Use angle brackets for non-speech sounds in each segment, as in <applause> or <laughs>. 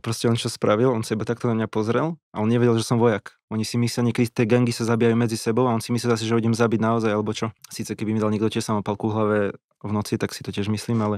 proste on čo spravil, on sa iba takto na mňa pozrel a on nevedel, že som vojak. Oni si mysleli, niekedy tie gangy sa zabijajú medzi sebou a on si myslel asi, že ho idem zabiť naozaj, alebo čo. Sice keby mi dal niekto tiež samopal ku hlave v noci, tak si to tiež myslím, ale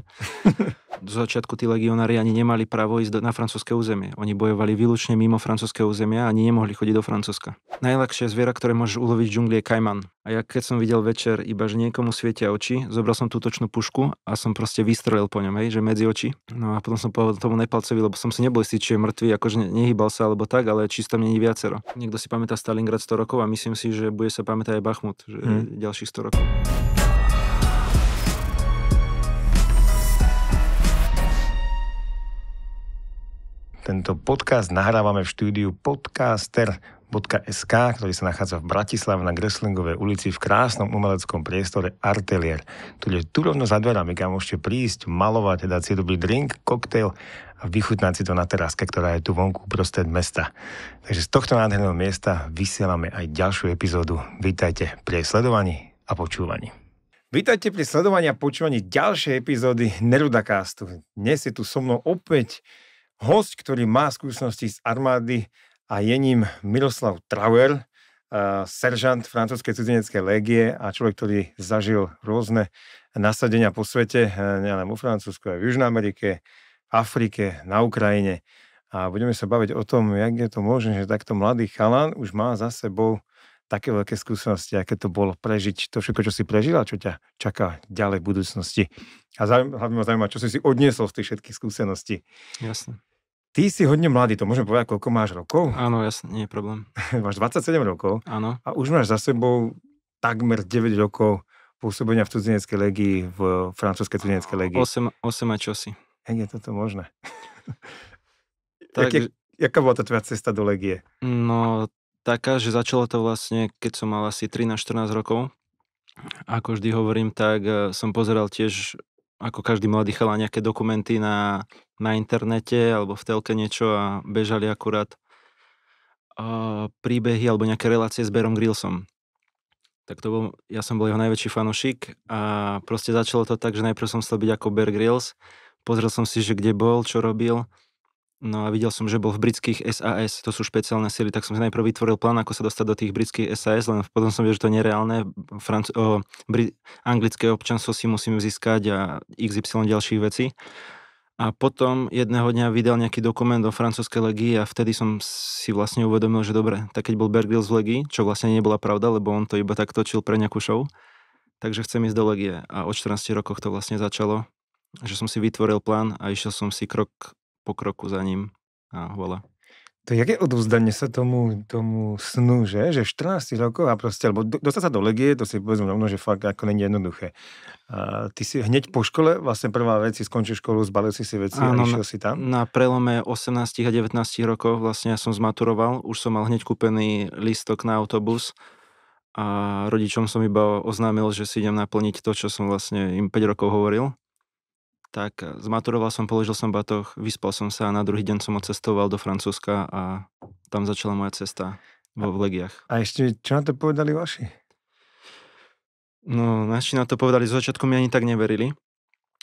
<laughs> do začiatku tí legionári ani nemali právo ísť na francúzske územie. Oni bojovali výlučne mimo francúzske územia a ani nemohli chodiť do Francúzska. Najľahšie zviera, ktoré môžeš uloviť v džungli je kajman. A ja keď som videl večer iba, že niekomu svietia oči, zobral som tútočnú pušku a som proste vystrelil po ňom, hej, že medzi oči. No a potom som povedal tomu nepalcovi, lebo som si nebol istý, či je mŕtvy, akože nehybal sa alebo tak, ale čisto není viacero. Niekto si pamätá Stalingrad 100 rokov a myslím si, že bude sa pamätať aj Bachmut, že hmm. ďalších 100 rokov. Tento podcast nahrávame v štúdiu podcaster.sk, ktorý sa nachádza v Bratislave na Greslingovej ulici v krásnom umeleckom priestore Artelier, Tu je tu rovno za dverami, kam môžete prísť, malovať, dať si dobrý drink, koktail a vychutnať si to na teráske, ktorá je tu vonku prostred mesta. Takže z tohto nádherného miesta vysielame aj ďalšiu epizódu. Vítajte pri sledovaní a počúvaní. Vítajte pri sledovaní a počúvaní ďalšej epizódy Nerudakástu. Dnes je tu so mnou opäť host, ktorý má skúsenosti z armády a je ním Miroslav Trauer, eh, seržant francúzskej cudzineckej légie a človek, ktorý zažil rôzne nasadenia po svete, eh, nielen vo Francúzsku, aj v Južnej Amerike, Afrike, na Ukrajine. A budeme sa baviť o tom, jak je to možné, že takto mladý chalan už má za sebou také veľké skúsenosti, aké to bolo prežiť to všetko, čo si prežil a čo ťa čaká ďalej v budúcnosti. A hlavne ma zaujíma, čo si si odniesol z tých všetkých skúseností. Jasne. Ty si hodne mladý, to môžem povedať, koľko máš rokov? Áno, jasne, nie je problém. <laughs> máš 27 rokov Áno. a už máš za sebou takmer 9 rokov pôsobenia v cudzineckej legii, v francúzskej cudzineckej legii. 8, 8 a čosi. Hej, je toto možné. <laughs> tak, Jaký, jaká bola tá tvoja cesta do legie? No, taká, že začalo to vlastne, keď som mal asi 13-14 rokov. Ako vždy hovorím, tak eh, som pozeral tiež ako každý mladý chala nejaké dokumenty na, na internete alebo v telke niečo a bežali akurát uh, príbehy alebo nejaké relácie s Berom Grillsom. Tak to bol, ja som bol jeho najväčší fanošik a proste začalo to tak, že najprv som chcel byť ako Bear Grylls, pozrel som si, že kde bol, čo robil No a videl som, že bol v britských SAS, to sú špeciálne sily, tak som si najprv vytvoril plán, ako sa dostať do tých britských SAS, len potom som videl, že to je nereálne. Franc- o, bri- anglické občanstvo si musím získať a XY ďalších vecí. A potom jedného dňa vydal nejaký dokument o francúzskej legii a vtedy som si vlastne uvedomil, že dobre, tak keď bol Bear z legii, čo vlastne nebola pravda, lebo on to iba tak točil pre nejakú show, takže chcem ísť do legie. A od 14 rokoch to vlastne začalo, že som si vytvoril plán a išiel som si krok pokroku za ním a voľa. To je odovzdanie sa tomu, tomu snu, že? Že 14 rokov a proste, lebo dostať sa do legie, to si povedzme rovno, že fakt ako není jednoduché. A ty si hneď po škole, vlastne prvá vec, si skončil školu, zbalil si si veci Áno, a išiel si tam? Na prelome 18 a 19 rokov vlastne ja som zmaturoval, už som mal hneď kúpený listok na autobus a rodičom som iba oznámil, že si idem naplniť to, čo som vlastne im 5 rokov hovoril tak e, zmaturoval som, položil som batoh, vyspal som sa a na druhý deň som odcestoval do Francúzska a tam začala moja cesta vo Legiach. A ešte, čo na to povedali vaši? No, naši na to povedali, zo začiatku mi ani tak neverili,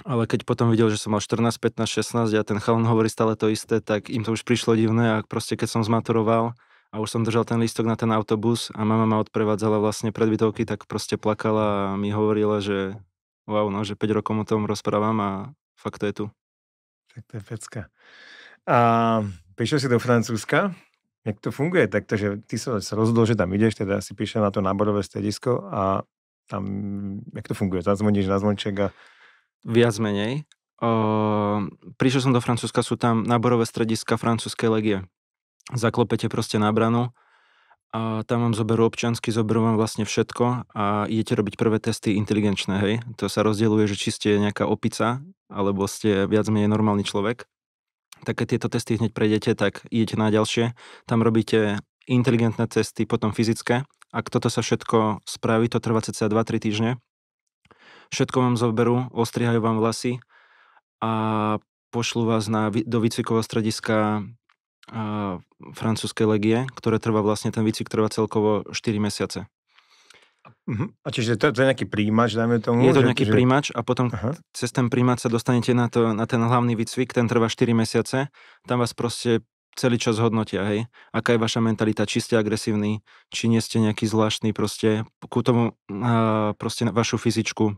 ale keď potom videl, že som mal 14, 15, 16 a ten chalon hovorí stále to isté, tak im to už prišlo divné a proste keď som zmaturoval a už som držal ten lístok na ten autobus a mama ma odprevádzala vlastne pred bytovky, tak proste plakala a mi hovorila, že wow, no, že 5 rokov o tom rozprávam a Fakt to je tu. Tak to je pecka. A prišiel si do Francúzska. Jak to funguje? Tak to, že ty sa rozhodol, že tam ideš, teda si píše na to náborové stredisko a tam, jak to funguje? Zazvoníš na zvonček a... Viac menej. O, prišiel som do Francúzska, sú tam náborové strediska francúzskej legie. Zaklopete proste na branu a tam vám zoberú občansky, zoberú vám vlastne všetko a idete robiť prvé testy inteligenčné, hej. To sa rozdieluje, že či ste nejaká opica, alebo ste viac menej normálny človek. Tak keď tieto testy hneď prejdete, tak idete na ďalšie. Tam robíte inteligentné testy, potom fyzické. Ak toto sa všetko spraví, to trvá cca 2-3 týždne. Všetko vám zoberú, ostrihajú vám vlasy a pošlu vás na, do výcvikového strediska francúzskej legie, ktoré trvá vlastne, ten výcvik trvá celkovo 4 mesiace. Uh-huh. A čiže to, to je nejaký príjimač, dajme tomu? Je to nejaký že... príjimač a potom uh-huh. cez ten príjimač sa dostanete na, to, na ten hlavný výcvik, ten trvá 4 mesiace, tam vás proste celý čas hodnotia, hej? Aká je vaša mentalita, či ste agresívni, či nie ste nejaký zvláštny, proste ku tomu uh, proste vašu fyzičku,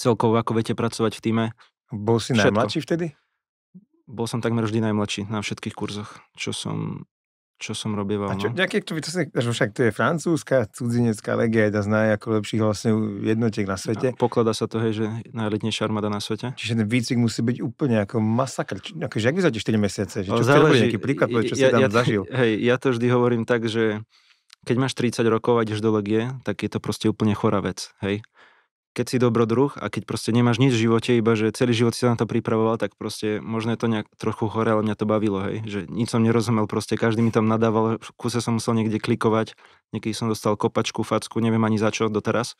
celkovo ako viete pracovať v týme. Bol si najmladší vtedy? bol som takmer vždy najmladší na všetkých kurzoch, čo som, čo som robieval. A čo, no. to, si, že však to je francúzska cudzinecká legia, jedna z lepších vlastne jednotiek na svete. A pokladá sa to, hej, že najletnejšia armáda na svete. Čiže ten výcvik musí byť úplne ako masakr. Či, ako, jak 4 mesiace? Že, čo záleží, nejaký príklad, čo ja, si tam ja, zažil? <laughs> Hej, ja to vždy hovorím tak, že keď máš 30 rokov a ideš do legie, tak je to proste úplne chorá vec, hej keď si dobrodruh a keď proste nemáš nič v živote, iba že celý život si sa na to pripravoval, tak proste možno je to nejak trochu hore, ale mňa to bavilo, hej, že nič som nerozumel, proste každý mi tam nadával, v kuse som musel niekde klikovať, niekedy som dostal kopačku, facku, neviem ani za čo doteraz.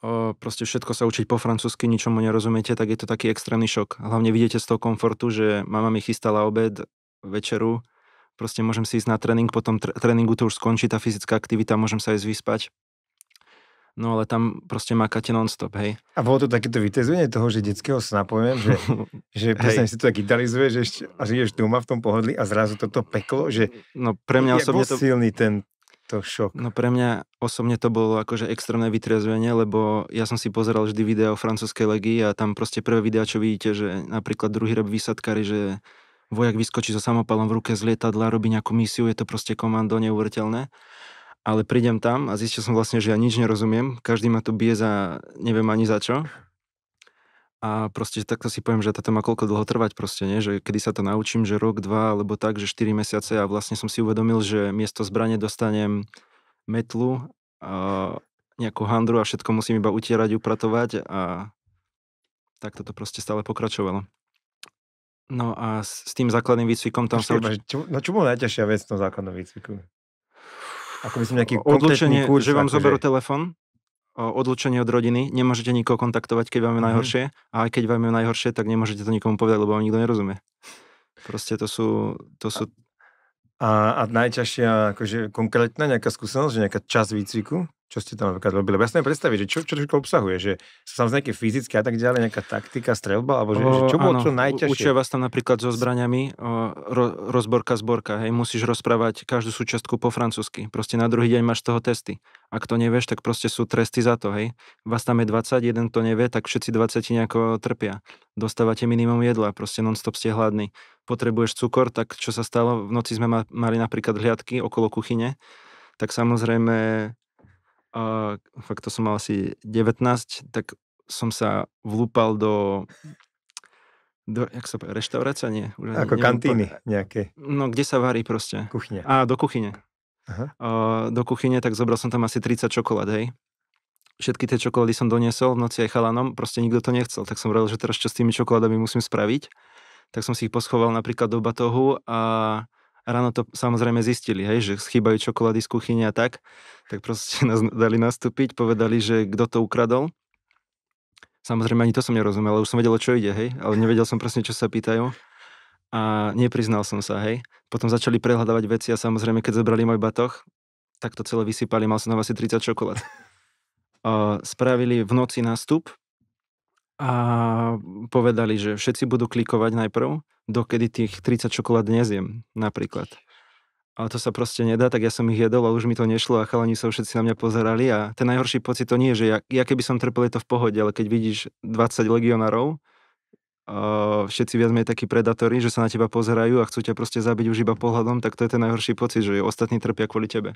O, proste všetko sa učiť po francúzsky, ničomu nerozumiete, tak je to taký extrémny šok. Hlavne vidíte z toho komfortu, že mama mi chystala obed, večeru, proste môžem si ísť na tréning, potom tréningu to už skončí tá fyzická aktivita, môžem sa ísť vyspať. No ale tam proste makáte non-stop, hej. A bolo to takéto vytezvenie toho, že detského sna, poviem, že, <laughs> že presne si to tak idealizuje, že ešte, a žiješ doma v tom pohodlí a zrazu toto peklo, že... No pre mňa osobne to... silný ten to šok. No pre mňa osobne to bolo akože extrémne vytriezvenie, lebo ja som si pozeral vždy videa o francúzskej legii a tam proste prvé videa, čo vidíte, že napríklad druhý rob vysadkári, že vojak vyskočí so samopalom v ruke z lietadla, robí nejakú misiu, je to proste komando neuveriteľné ale prídem tam a zistil som vlastne, že ja nič nerozumiem, každý ma tu bije za neviem ani za čo. A proste takto si poviem, že toto má koľko dlho trvať proste, nie? že kedy sa to naučím, že rok, dva, alebo tak, že 4 mesiace a vlastne som si uvedomil, že miesto zbrane dostanem metlu, a nejakú handru a všetko musím iba utierať, upratovať a takto to proste stále pokračovalo. No a s, s tým základným výcvikom tam Počkej, sa... Uči... Čo, no čo bolo najťažšia vec v tom základnom výcviku? Ako by som nejaký odlučenie, kurz, že vám akože... zoberú telefón, odlučenie od rodiny, nemôžete nikoho kontaktovať, keď vám je mhm. najhoršie mm-hmm. a aj keď vám je najhoršie, tak nemôžete to nikomu povedať, lebo vám nikto nerozumie. Proste to sú, to sú a, a najťažšia akože konkrétna nejaká skúsenosť, že nejaká čas výcviku? čo ste tam napríklad robili. Ja si predstaviť, že čo, čo to obsahuje, že sa tam z nejaké fyzické a tak ďalej, nejaká taktika, strelba, alebo že, o, že čo bolo čo najťažšie? Učia vás tam napríklad so zbraniami ro, rozborka, zborka, hej, musíš rozprávať každú súčiastku po francúzsky, proste na druhý deň máš toho testy. Ak to nevieš, tak proste sú tresty za to, hej. Vás tam je 20, jeden to nevie, tak všetci 20 nejako trpia. Dostávate minimum jedla, proste non-stop ste hladní. Potrebuješ cukor, tak čo sa stalo, v noci sme mali napríklad hliadky okolo kuchyne, tak samozrejme uh, fakt to som mal asi 19, tak som sa vlúpal do do, jak sa povie, reštaurácia? Nie. Už Ako neviem, kantíny po... nejaké. No, kde sa varí proste. Kuchyne. Á, do kuchyne. Aha. Uh, do kuchyne, tak zobral som tam asi 30 čokolád, hej. Všetky tie čokolády som doniesol v noci aj chalanom, proste nikto to nechcel, tak som hovoril, že teraz čo s tými čokoládami musím spraviť. Tak som si ich poschoval napríklad do batohu a ráno to samozrejme zistili, hej, že chýbajú čokolády z kuchyne a tak, tak proste nás <laughs> dali nastúpiť, povedali, že kto to ukradol. Samozrejme, ani to som nerozumel, ale už som vedel, čo ide, hej, ale nevedel som presne, čo sa pýtajú. A nepriznal som sa, hej. Potom začali prehľadávať veci a samozrejme, keď zobrali môj batoh, tak to celé vysypali, mal som tam asi 30 čokolád. Uh, spravili v noci nástup, a povedali, že všetci budú klikovať najprv, dokedy tých 30 čokolád nezjem napríklad. Ale to sa proste nedá, tak ja som ich jedol a už mi to nešlo a chalani sa všetci na mňa pozerali a ten najhorší pocit to nie je, že ja, ja keby som trpel, je to v pohode, ale keď vidíš 20 legionárov, uh, všetci viac menej takí predatóri, že sa na teba pozerajú a chcú ťa proste zabiť už iba pohľadom, tak to je ten najhorší pocit, že ostatní trpia kvôli tebe.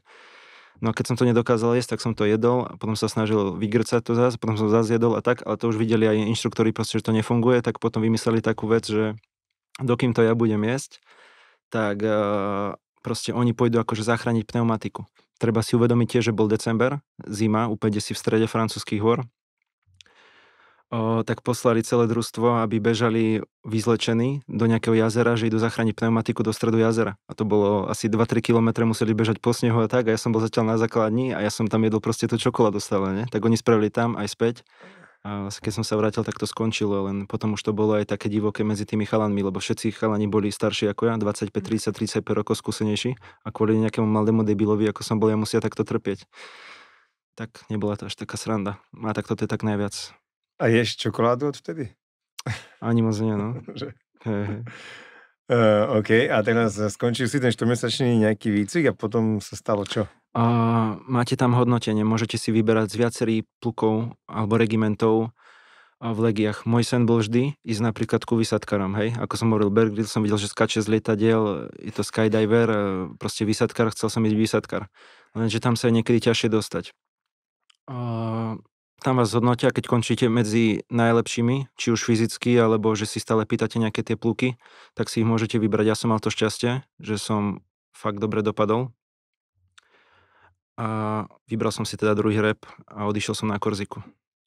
No a keď som to nedokázal jesť, tak som to jedol a potom sa snažil vygrcať to zase, potom som zase jedol a tak, ale to už videli aj inštruktori proste, že to nefunguje, tak potom vymysleli takú vec, že dokým to ja budem jesť, tak eh, proste oni pôjdu akože zachrániť pneumatiku. Treba si uvedomiť tie, že bol december, zima, úplne si v strede francúzských hor, o, tak poslali celé družstvo, aby bežali vyzlečení do nejakého jazera, že idú zachrániť pneumatiku do stredu jazera. A to bolo asi 2-3 km, museli bežať po snehu a tak. A ja som bol zatiaľ na základni a ja som tam jedol proste tú čokoládu stále, ne? Tak oni spravili tam aj späť. A keď som sa vrátil, tak to skončilo, len potom už to bolo aj také divoké medzi tými chalanmi, lebo všetci chalani boli starší ako ja, 25, 30, 35 rokov skúsenejší a kvôli nejakému mladému debilovi, ako som bol, ja musia takto trpieť. Tak nebola to až taká sranda. A tak toto je tak najviac a ješ čokoládu odvtedy? Ani moc nie, no. Uh, <laughs> <laughs> OK, a teraz skončil si ten 4-mesačný nejaký výcvik a potom sa stalo čo? Uh, máte tam hodnotenie, môžete si vyberať z viacerých plukov alebo regimentov v legiach. Môj sen bol vždy ísť napríklad ku vysadkarom, hej. Ako som hovoril, Bear Grylls som videl, že skače z lietadiel, je to skydiver, proste vysadkar, chcel som ísť vysadkar. Lenže tam sa je niekedy ťažšie dostať. Tam vás zhodnotia, keď končíte medzi najlepšími, či už fyzicky, alebo že si stále pýtate nejaké tie pluky, tak si ich môžete vybrať. Ja som mal to šťastie, že som fakt dobre dopadol. A vybral som si teda druhý rep a odišiel som na Korziku.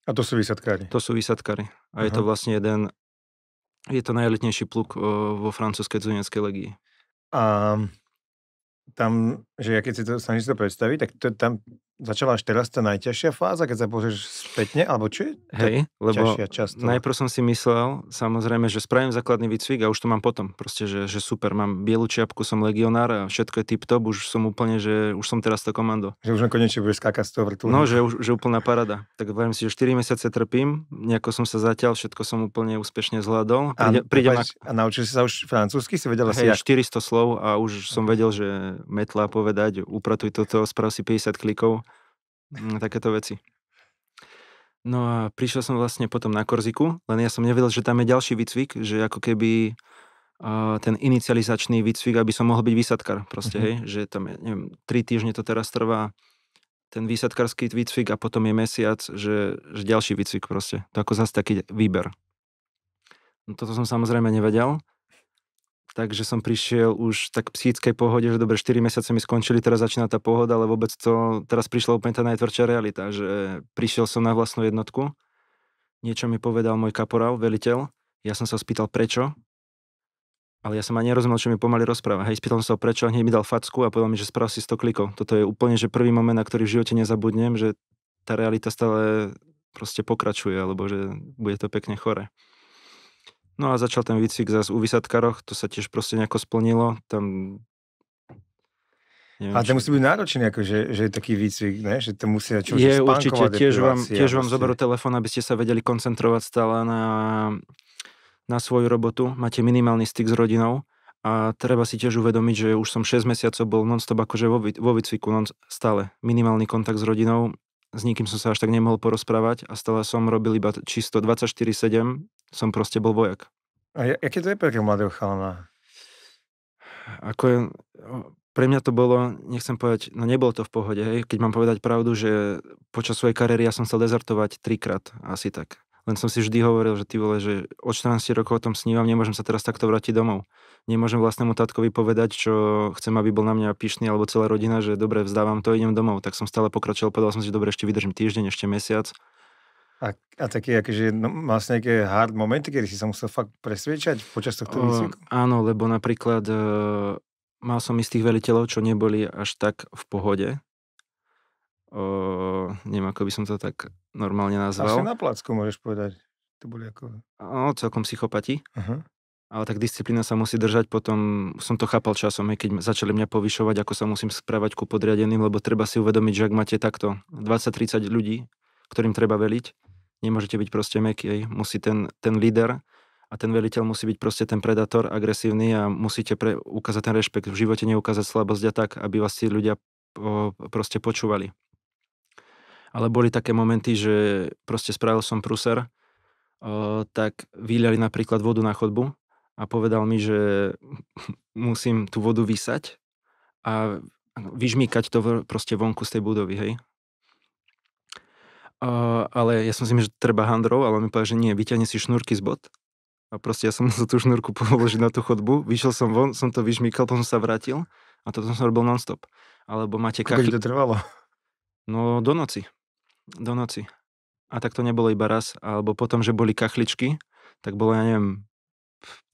A to sú vysadkári? To sú vysadkári. A Aha. je to vlastne jeden, je to najelitnejší pluk vo francúzskej cudzineckej legii. A tam, že ja keď si to snažím si to predstaviť, tak to, tam Začala až teraz tá najťažšia fáza, keď sa pozrieš spätne, alebo čo je Hej, lebo časť najprv som si myslel, samozrejme, že spravím základný výcvik a už to mám potom. Proste, že, že super, mám bielu čiapku, som legionár a všetko je tip-top, už som úplne, že už som teraz to komando. Že už konečne budeš skákať z toho vrtulníka. No, že, už, že úplná parada. Tak verím si, že 4 mesiace trpím, nejako som sa zatiaľ, všetko som úplne úspešne zvládol. a, prídem a naučil si sa už francúzsky, si vedela Hej, 400 slov a už som vedel, že metla povedať, upratuj toto, sprav si 50 klikov Mm, takéto veci. No a prišiel som vlastne potom na Korziku, len ja som nevedel, že tam je ďalší výcvik, že ako keby uh, ten inicializačný výcvik, aby som mohol byť výsadkar proste, uh-huh. hej, že tam je, neviem, tri týždne to teraz trvá ten výsadkarský výcvik a potom je mesiac, že, že ďalší výcvik proste. To ako zase taký výber. No toto som samozrejme nevedel, takže som prišiel už tak psychickej pohode, že dobre, 4 mesiace mi skončili, teraz začína tá pohoda, ale vôbec to, teraz prišla úplne tá najtvrdšia realita, že prišiel som na vlastnú jednotku, niečo mi povedal môj kaporál, veliteľ, ja som sa spýtal prečo, ale ja som ani nerozumel, čo mi pomaly rozpráva. Hej, spýtal som sa prečo, hneď mi dal facku a povedal mi, že sprav si 100 klikov. Toto je úplne, že prvý moment, na ktorý v živote nezabudnem, že tá realita stále proste pokračuje, alebo že bude to pekne chore. No a začal ten výcvik zase u vysadkaroch, to sa tiež proste nejako splnilo, tam Neviem, a to musí byť náročné, akože, že je taký výcvik, ne? že to musia čo Je určite, tiež vám, tiež vám zoberú telefón, aby ste sa vedeli koncentrovať stále na, na svoju robotu. Máte minimálny styk s rodinou a treba si tiež uvedomiť, že už som 6 mesiacov bol non-stop akože vo, vo výcviku non, stále. Minimálny kontakt s rodinou, s nikým som sa až tak nemohol porozprávať a stále som robil iba čisto 24-7, som proste bol vojak. A aké to je pre mladého chalana? Ako je, pre mňa to bolo, nechcem povedať, no nebolo to v pohode, hej, keď mám povedať pravdu, že počas svojej kariéry ja som sa dezertovať trikrát, asi tak. Len som si vždy hovoril, že ty vole, že od 14 rokov o tom snívam, nemôžem sa teraz takto vrátiť domov. Nemôžem vlastnému tatkovi povedať, čo chcem, aby bol na mňa pyšný alebo celá rodina, že dobre, vzdávam to, idem domov. Tak som stále pokračoval, povedal som si, dobre, ešte vydržím týždeň, ešte mesiac a, a také, akože, no, mal si nejaké hard momenty, kedy si sa musel fakt presviečať počas tohto výcviku? Áno, lebo napríklad e, mal som istých veliteľov, čo neboli až tak v pohode. O, neviem, ako by som to tak normálne nazval. Asi na placku môžeš povedať. To boli ako... O, celkom psychopati. Uh-huh. Ale tak disciplína sa musí držať, potom som to chápal časom, keď začali mňa povyšovať, ako sa musím správať ku podriadeným, lebo treba si uvedomiť, že ak máte takto 20-30 ľudí, ktorým treba veliť, Nemôžete byť proste meký, musí ten, ten líder a ten veliteľ musí byť proste ten predátor, agresívny a musíte pre, ukázať ten rešpekt. V živote neukázať slabosť a tak, aby vás tí ľudia o, proste počúvali. Ale boli také momenty, že proste spravil som pruser, o, tak vyliali napríklad vodu na chodbu a povedal mi, že <laughs> musím tú vodu vysať a vyžmýkať to proste vonku z tej budovy, hej ale ja som si myslel, že treba handrov, ale on mi povedal, že nie, vyťahne si šnúrky z bod. A proste ja som <laughs> musel tú šnúrku položiť na tú chodbu. Vyšiel som von, som to vyšmýkal, potom som sa vrátil a toto som robil nonstop. Alebo máte kaky... Koľko to trvalo? No, do noci. Do noci. A tak to nebolo iba raz. Alebo potom, že boli kachličky, tak bolo, ja neviem,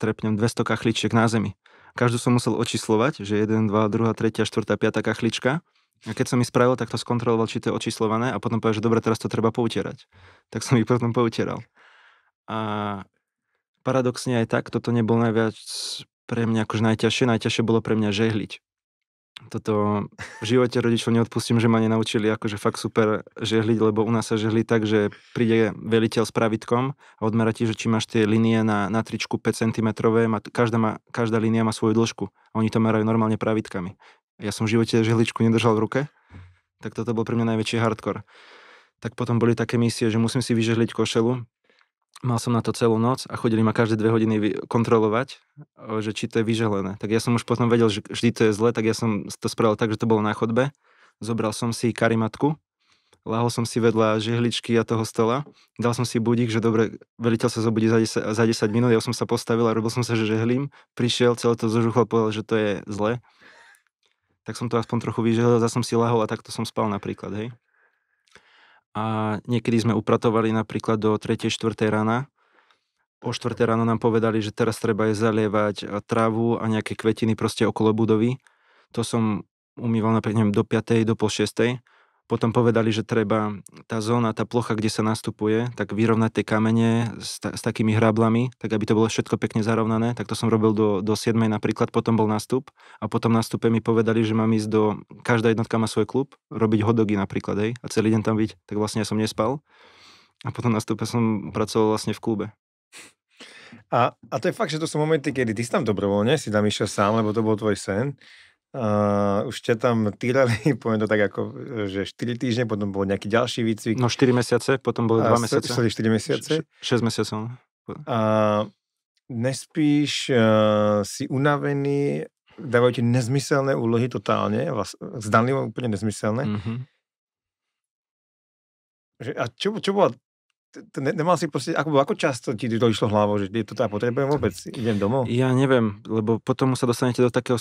trepnem 200 kachličiek na zemi. Každú som musel očíslovať, že 1, 2, 2, 3, 4, 5 kachlička a keď som mi spravil, tak to skontroloval, či to je očíslované a potom povedal, že dobre, teraz to treba poutierať. Tak som <laughs> ich potom poutieral. A paradoxne aj tak, toto nebol najviac pre mňa akože najťažšie. Najťažšie bolo pre mňa žehliť. Toto v živote rodičov neodpustím, že ma nenaučili akože fakt super žehliť, lebo u nás sa žehli tak, že príde veliteľ s pravidkom a odmera ti, že či máš tie linie na, na tričku 5 cm, každá, má, každá línia má svoju dĺžku oni to merajú normálne pravidkami. Ja som v živote žehličku nedržal v ruke, tak toto bol pre mňa najväčší hardcore. Tak potom boli také misie, že musím si vyžehliť košelu. Mal som na to celú noc a chodili ma každé dve hodiny kontrolovať, že či to je vyžehlené. Tak ja som už potom vedel, že vždy to je zle, tak ja som to spravil tak, že to bolo na chodbe. Zobral som si karimatku, lahol som si vedľa žehličky a toho stola, dal som si budík, že dobre, veliteľ sa zobudí za 10, za 10 minút, ja som sa postavil a robil som sa, že žehlím, prišiel, celé to zožuchol, povedal, že to je zle, tak som to aspoň trochu vyžehlil, zase som si lahol a takto som spal napríklad, hej. A niekedy sme upratovali napríklad do 3. 4. rána. O 4. ráno nám povedali, že teraz treba je zalievať trávu a nejaké kvetiny proste okolo budovy. To som umýval napríklad neviem, do 5. do pol 6. Potom povedali, že treba tá zóna, tá plocha, kde sa nastupuje, tak vyrovnať tie kamene s, ta, s takými hrablami, tak aby to bolo všetko pekne zarovnané. Tak to som robil do, do 7. napríklad, potom bol nástup a potom nástupe mi povedali, že mám ísť do... Každá jednotka má svoj klub, robiť hodogy napríklad, hej, a celý deň tam byť. Tak vlastne ja som nespal a potom nástupe som pracoval vlastne v klube. A, a to je fakt, že to sú momenty, kedy ty si tam dobrovoľne, si tam išiel sám, lebo to bol tvoj sen. Uh, už ťa tam týrali, <laughs> poviem to tak ako, že 4 týždne, potom bol nejaký ďalší výcvik. No 4 mesiace, potom boli 2 mesiace. Sorry, 4 mesiace. 6 mesiacov. No. A nespíš, uh, si unavený, dávajú ti nezmyselné úlohy totálne, vlast, zdanlivo úplne nezmyselné. Mm-hmm. Že, a čo, čo bola ne, nemal si proste, ako, ako často ti to išlo hlavou, že je to tá potrebujem vôbec, idem domov? Ja neviem, lebo potom sa dostanete do takého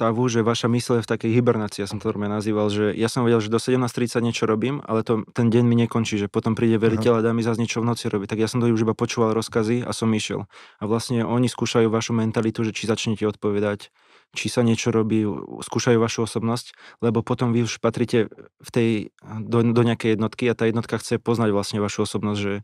stavu, že vaša mysle je v takej hibernácii, ja som to normálne nazýval, že ja som vedel, že do 17.30 niečo robím, ale to, ten deň mi nekončí, že potom príde veliteľ a dá mi zase niečo v noci robiť. Tak ja som to už iba počúval rozkazy a som išiel. A vlastne oni skúšajú vašu mentalitu, že či začnete odpovedať, či sa niečo robí, skúšajú vašu osobnosť, lebo potom vy už patrite v tej, do, do nejakej jednotky a tá jednotka chce poznať vlastne vašu osobnosť, že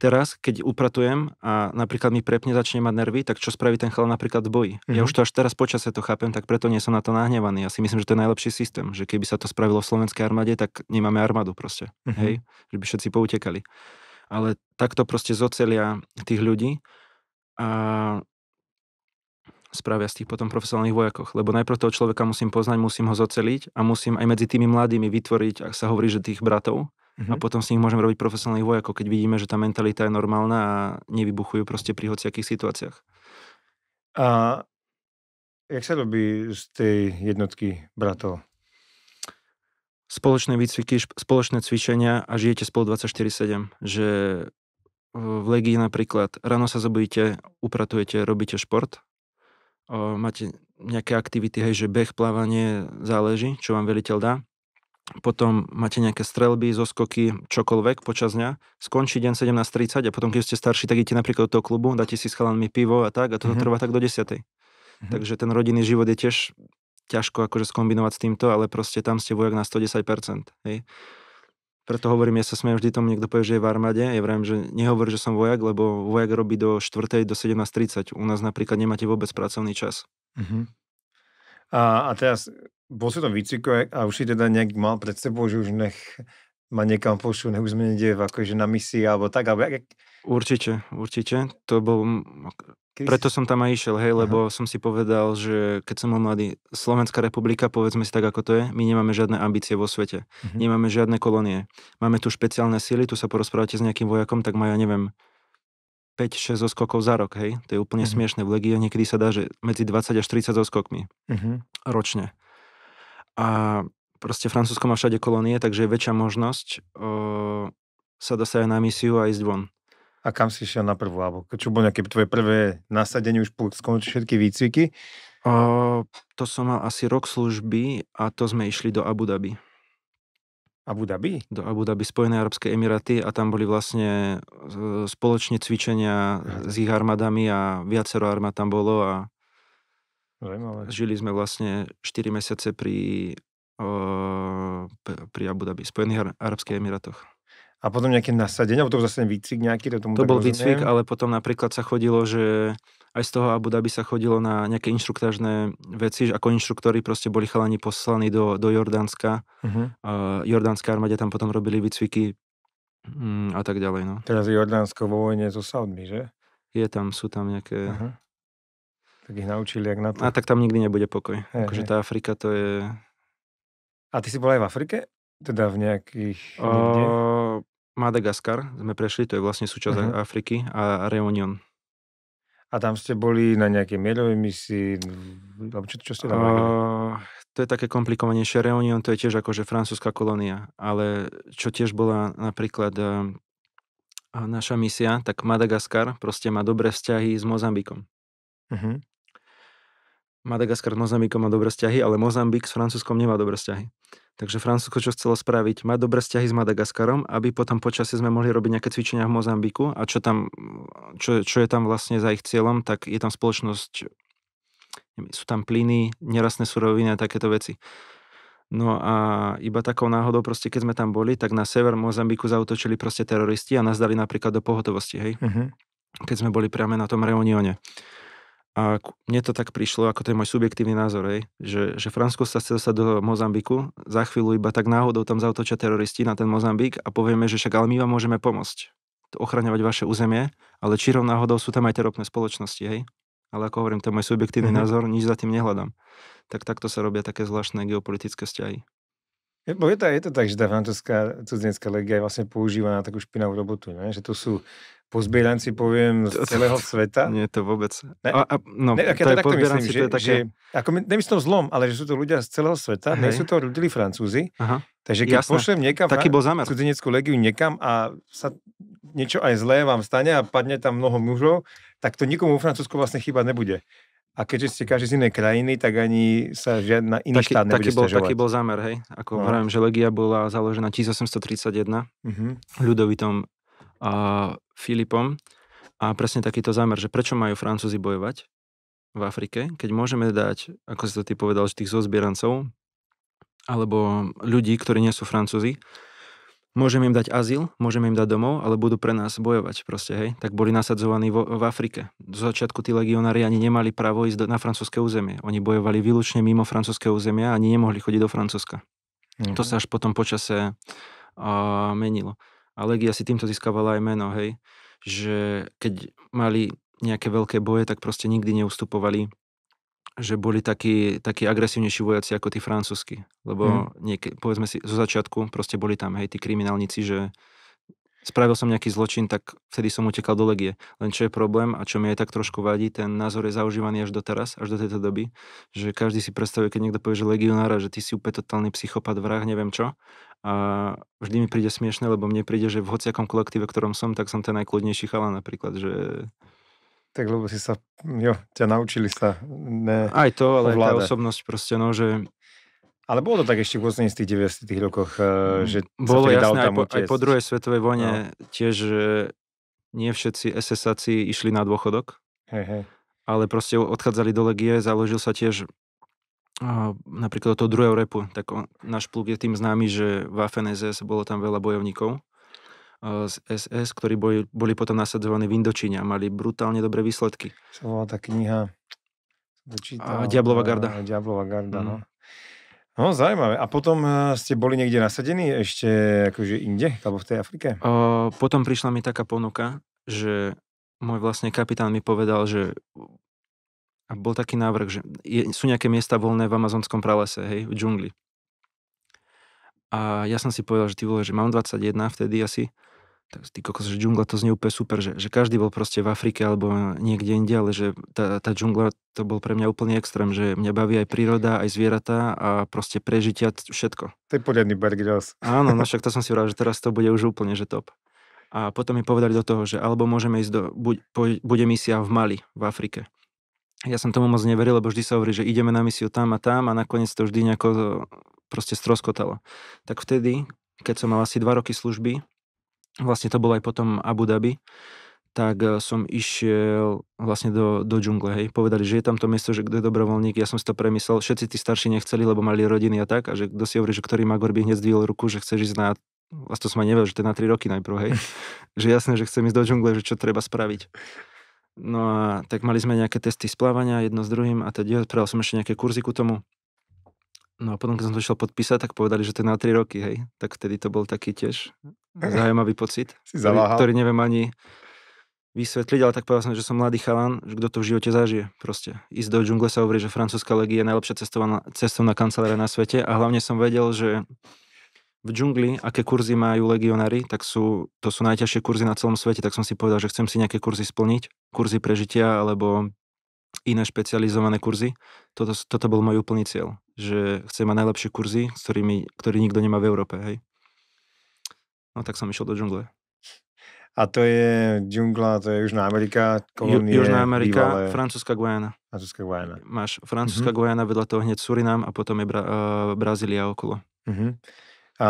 Teraz, keď upratujem a napríklad mi prepne začne mať nervy, tak čo spraví ten chlap napríklad v boji? Mm-hmm. Ja mhm. už to až teraz počasie to chápem, tak preto nie som na to nahnevaný. Ja si myslím, že to je najlepší systém, že keby sa to spravilo v slovenskej armáde, tak nemáme armádu proste, mm-hmm. hej? Že by všetci poutekali. Ale takto proste zocelia tých ľudí a spravia z tých potom profesionálnych vojakoch. Lebo najprv toho človeka musím poznať, musím ho zoceliť a musím aj medzi tými mladými vytvoriť, ak sa hovorí, že tých bratov, Uh-huh. A mhm. potom s nich môžeme robiť profesionálnych vojakov, keď vidíme, že tá mentalita je normálna a nevybuchujú proste pri hociakých situáciách. A jak sa robí z tej jednotky bratov? Spoločné výcviky, spoločné cvičenia a žijete spolu 24-7. Že v legii napríklad ráno sa zobudíte, upratujete, robíte šport, máte nejaké aktivity, hej, že beh, plávanie záleží, čo vám veliteľ dá potom máte nejaké strelby, zoskoky, čokoľvek počas dňa, skončí deň 17.30 a potom, keď ste starší, tak idete napríklad do toho klubu, dáte si s chalanmi pivo a tak a to mm-hmm. trvá tak do 10.00. Mm-hmm. Takže ten rodinný život je tiež ťažko akože skombinovať s týmto, ale proste tam ste vojak na 110%. Hej. Preto hovorím, ja sa smiem vždy tomu, niekto povie, že je v armáde. Ja vravím, že nehovor, že som vojak, lebo vojak robí do 4. do 17.30. U nás napríklad nemáte vôbec pracovný čas. Uh-huh. A, a teraz bol si to výcviko a už si teda nejak mal pred sebou, že už nech ma niekam pošú, nech už sme akože na misii alebo tak, alebo jak... Určite, určite. To bol... Preto som tam aj išiel, hej, lebo Aha. som si povedal, že keď som bol mladý, Slovenská republika, povedzme si tak, ako to je, my nemáme žiadne ambície vo svete. uh-huh. Nemáme žiadne kolónie. Máme tu špeciálne síly, tu sa porozprávate s nejakým vojakom, tak majú, ja neviem, 5-6 zoskokov za rok, hej. To je úplne uh-huh. smiešne. V Legii niekedy sa dá, že medzi 20 až 30 zoskokmi uh-huh. ročne. A proste Francúzsko má všade kolónie, takže je väčšia možnosť uh, sa dostať na misiu a ísť von. A kam si išiel na prvú? Alebo čo bolo nejaké tvoje prvé nasadenie už po skončí všetky výcviky? O, to som mal asi rok služby a to sme išli do Abu Dhabi. Abu Dhabi? Do Abu Dhabi, Spojené Arabské Emiráty a tam boli vlastne e, spoločne cvičenia s ich armádami a viacero armád tam bolo a Zajímavé. Žili sme vlastne 4 mesiace pri, uh, pri Abu Dhabi, Spojených Arabských Emirátoch. A potom nejaké nasadenie, to zase výcvik nejaký? To, tomu to bol rozumiem. výcvik, ale potom napríklad sa chodilo, že aj z toho Abu Dhabi sa chodilo na nejaké inštruktážne veci, že ako inštruktori proste boli chalani poslaní do, do Jordánska. Uh-huh. Mhm. Uh, Jordánska armáda tam potom robili výcviky mm, a tak ďalej. No. Teraz je Jordánsko vo vojne so Saudmi, že? Je tam, sú tam nejaké... Uh-huh. Tak ich naučili, jak na to. A tak tam nikdy nebude pokoj. Je, akože tá Afrika to je... A ty si bol aj v Afrike? Teda v nejakých... O... Madagaskar sme prešli, to je vlastne súčasť uh-huh. Afriky a Reunion. A tam ste boli na nejakej mierovej misii? Čo, čo ste tam o... To je také komplikovanejšie. Reunion to je tiež akože francúzska kolónia, ale čo tiež bola napríklad ehm, naša misia, tak Madagaskar proste má dobré vzťahy s Mozambikom. Uh-huh. Madagaskar Mozambikom má dobré vzťahy, ale Mozambik s Francúzskom nemá dobré vzťahy. Takže Francúzsko čo chcelo spraviť? Má dobré vzťahy s Madagaskarom, aby potom počasie sme mohli robiť nejaké cvičenia v Mozambiku a čo, tam, čo, čo je tam vlastne za ich cieľom, tak je tam spoločnosť, sú tam plyny, nerastné suroviny a takéto veci. No a iba takou náhodou proste, keď sme tam boli, tak na sever Mozambiku zautočili proste teroristi a nás dali napríklad do pohotovosti, hej? Uh-huh. Keď sme boli priame na tom reunióne. A mne to tak prišlo, ako to je môj subjektívny názor, aj, že, že Francúzsko sa chce dostať do Mozambiku, za chvíľu iba tak náhodou tam zautočia teroristi na ten Mozambik a povieme, že však ale my vám môžeme pomôcť ochraňovať vaše územie, ale čirou náhodou sú tam aj teropné spoločnosti, hej. Ale ako hovorím, to je môj subjektívny mm-hmm. názor, nič za tým nehľadám. Tak takto sa robia také zvláštne geopolitické vzťahy. Je, je, to, je to tak, že tá francúzska cudzinecká legia je vlastne používaná na takú špinavú robotu, ne? že to sú si poviem, z celého sveta. Nie, to vôbec. Ne? A, a, no, ne, ak ja to takto teda myslím, že, to je také... že ako my, zlom, ale že sú to ľudia z celého sveta, Hej. nie sú to ľudí Francúzi. Aha. Takže keď Jasné. pošlem niekam Taký bol zamer. cudzineckú legiu niekam a sa niečo aj zlé vám stane a padne tam mnoho mužov, tak to nikomu v Francúzsku vlastne chyba nebude. A keďže ste každý z inej krajiny, tak ani sa žiadna iný taký, štát nebude taký bol, Taký bol zámer, hej. Ako no. hovorím, že Legia bola založená 1831 uh-huh. Mhm. ľudovitom a Filipom a presne takýto zámer, že prečo majú Francúzi bojovať v Afrike, keď môžeme dať, ako si to ty povedal, že tých zozbierancov alebo ľudí, ktorí nie sú Francúzi, môžeme im dať azyl, môžeme im dať domov, ale budú pre nás bojovať proste, hej. Tak boli nasadzovaní vo, v Afrike. Z začiatku tí legionári ani nemali právo ísť do, na francúzske územie. Oni bojovali výlučne mimo francúzske územia a ani nemohli chodiť do Francúzska. Mhm. To sa až potom počase uh, menilo. A Legia si týmto získavala aj meno, hej. Že keď mali nejaké veľké boje, tak proste nikdy neustupovali že boli takí, takí agresívnejší vojaci ako tí francúzsky, Lebo hmm. niek- povedzme si, zo začiatku proste boli tam, hej, tí kriminálnici, že spravil som nejaký zločin, tak vtedy som utekal do legie. Len čo je problém a čo mi aj tak trošku vadí, ten názor je zaužívaný až do teraz, až do tejto doby, že každý si predstavuje, keď niekto povie, že legionára, že ty si úplne totálny psychopat, vrah, neviem čo. A vždy mi príde smiešne, lebo mne príde, že v hociakom kolektíve, ktorom som, tak som ten najkludnejší chala napríklad, že... Tak lebo si sa, jo, ťa naučili sa mm, ne... Aj to, ale ovláda. tá osobnosť proste, no, že... Ale bolo to tak ešte v 80 90 rokoch, eh, mm, že bolo sa jasné, tam aj po, aj po druhej svetovej vojne no. tiež nie všetci ss aci išli na dôchodok, hey, hey. ale proste odchádzali do legie, založil sa tiež napríklad do toho druhého repu, tak on, náš pluk je tým známy, že v Waffen bolo tam veľa bojovníkov z SS, ktorí boli, boli potom nasadzovaní v Indočíne a mali brutálne dobré výsledky. Čo bola tá kniha Dočítal, a Diablova garda. A Diablova garda, mm. no. Mhm. No, zaujímavé. A potom eh, ste boli niekde nasadení ešte akože inde, alebo v tej Afrike? O, potom prišla mi taká ponuka, že môj vlastne kapitán mi povedal, že a bol taký návrh, že je, sú nejaké miesta voľné v amazonskom pralese, hej, v džungli. A ja som si povedal, že ty vole, že mám 21 vtedy asi, tak ty kokos, že džungla to znie úplne super, že, že každý bol proste v Afrike alebo niekde inde, ale že tá, tá džungla to bol pre mňa úplný extrém, že mňa baví aj príroda, aj zvieratá a proste prežitia, všetko. To je poriadny bergdos. Áno, no <laughs> však to som si hovoril, že teraz to bude už úplne, že top. A potom mi povedali do toho, že alebo môžeme ísť do, bude misia v Mali, v Afrike ja som tomu moc neveril, lebo vždy sa hovorí, že ideme na misiu tam a tam a nakoniec to vždy nejako e, proste stroskotalo. Tak vtedy, keď som mal asi dva roky služby, vlastne to bolo aj potom Abu Dhabi, tak e, som išiel vlastne do, do džungle, hej. Povedali, že je tam to miesto, že kto je dobrovoľník, ja som si to premyslel, všetci tí starší nechceli, lebo mali rodiny a tak, a že kto si hovorí, že ktorý Magor by hneď zdvihol ruku, že chce ísť na vlastne to som aj nevedel, že to je na 3 roky najprv, hej. <laughs> že jasné, že chcem ísť do džungle, že čo treba spraviť. No a tak mali sme nejaké testy splávania jedno s druhým a teda odpravil som ešte nejaké kurzy ku tomu. No a potom, keď som to išiel podpísať, tak povedali, že to je na 3 roky, hej. Tak vtedy to bol taký tiež zaujímavý pocit, ktorý, <laughs> ktorý neviem ani vysvetliť, ale tak povedal som, že som mladý chalan, že kto to v živote zažije proste. Ísť do džungle sa hovorí, že francúzska legia je najlepšia cestovná, cestovná kancelária na svete a hlavne som vedel, že v džungli, aké kurzy majú legionári, tak sú, to sú najťažšie kurzy na celom svete, tak som si povedal, že chcem si nejaké kurzy splniť, kurzy prežitia alebo iné špecializované kurzy. Toto, toto bol môj úplný cieľ, že chcem mať najlepšie kurzy, ktorými, ktorý nikto nemá v Európe, hej. No tak som išiel do džungle. A to je džungla, to je Južná Amerika, kolónie, Južná Amerika, bývalé... francúzska Guajana. Francúzska Guajana. Máš francúzska mm-hmm. Guajana, vedľa toho hneď Surinam a potom je Bra- uh, Brazília okolo. Mm-hmm. A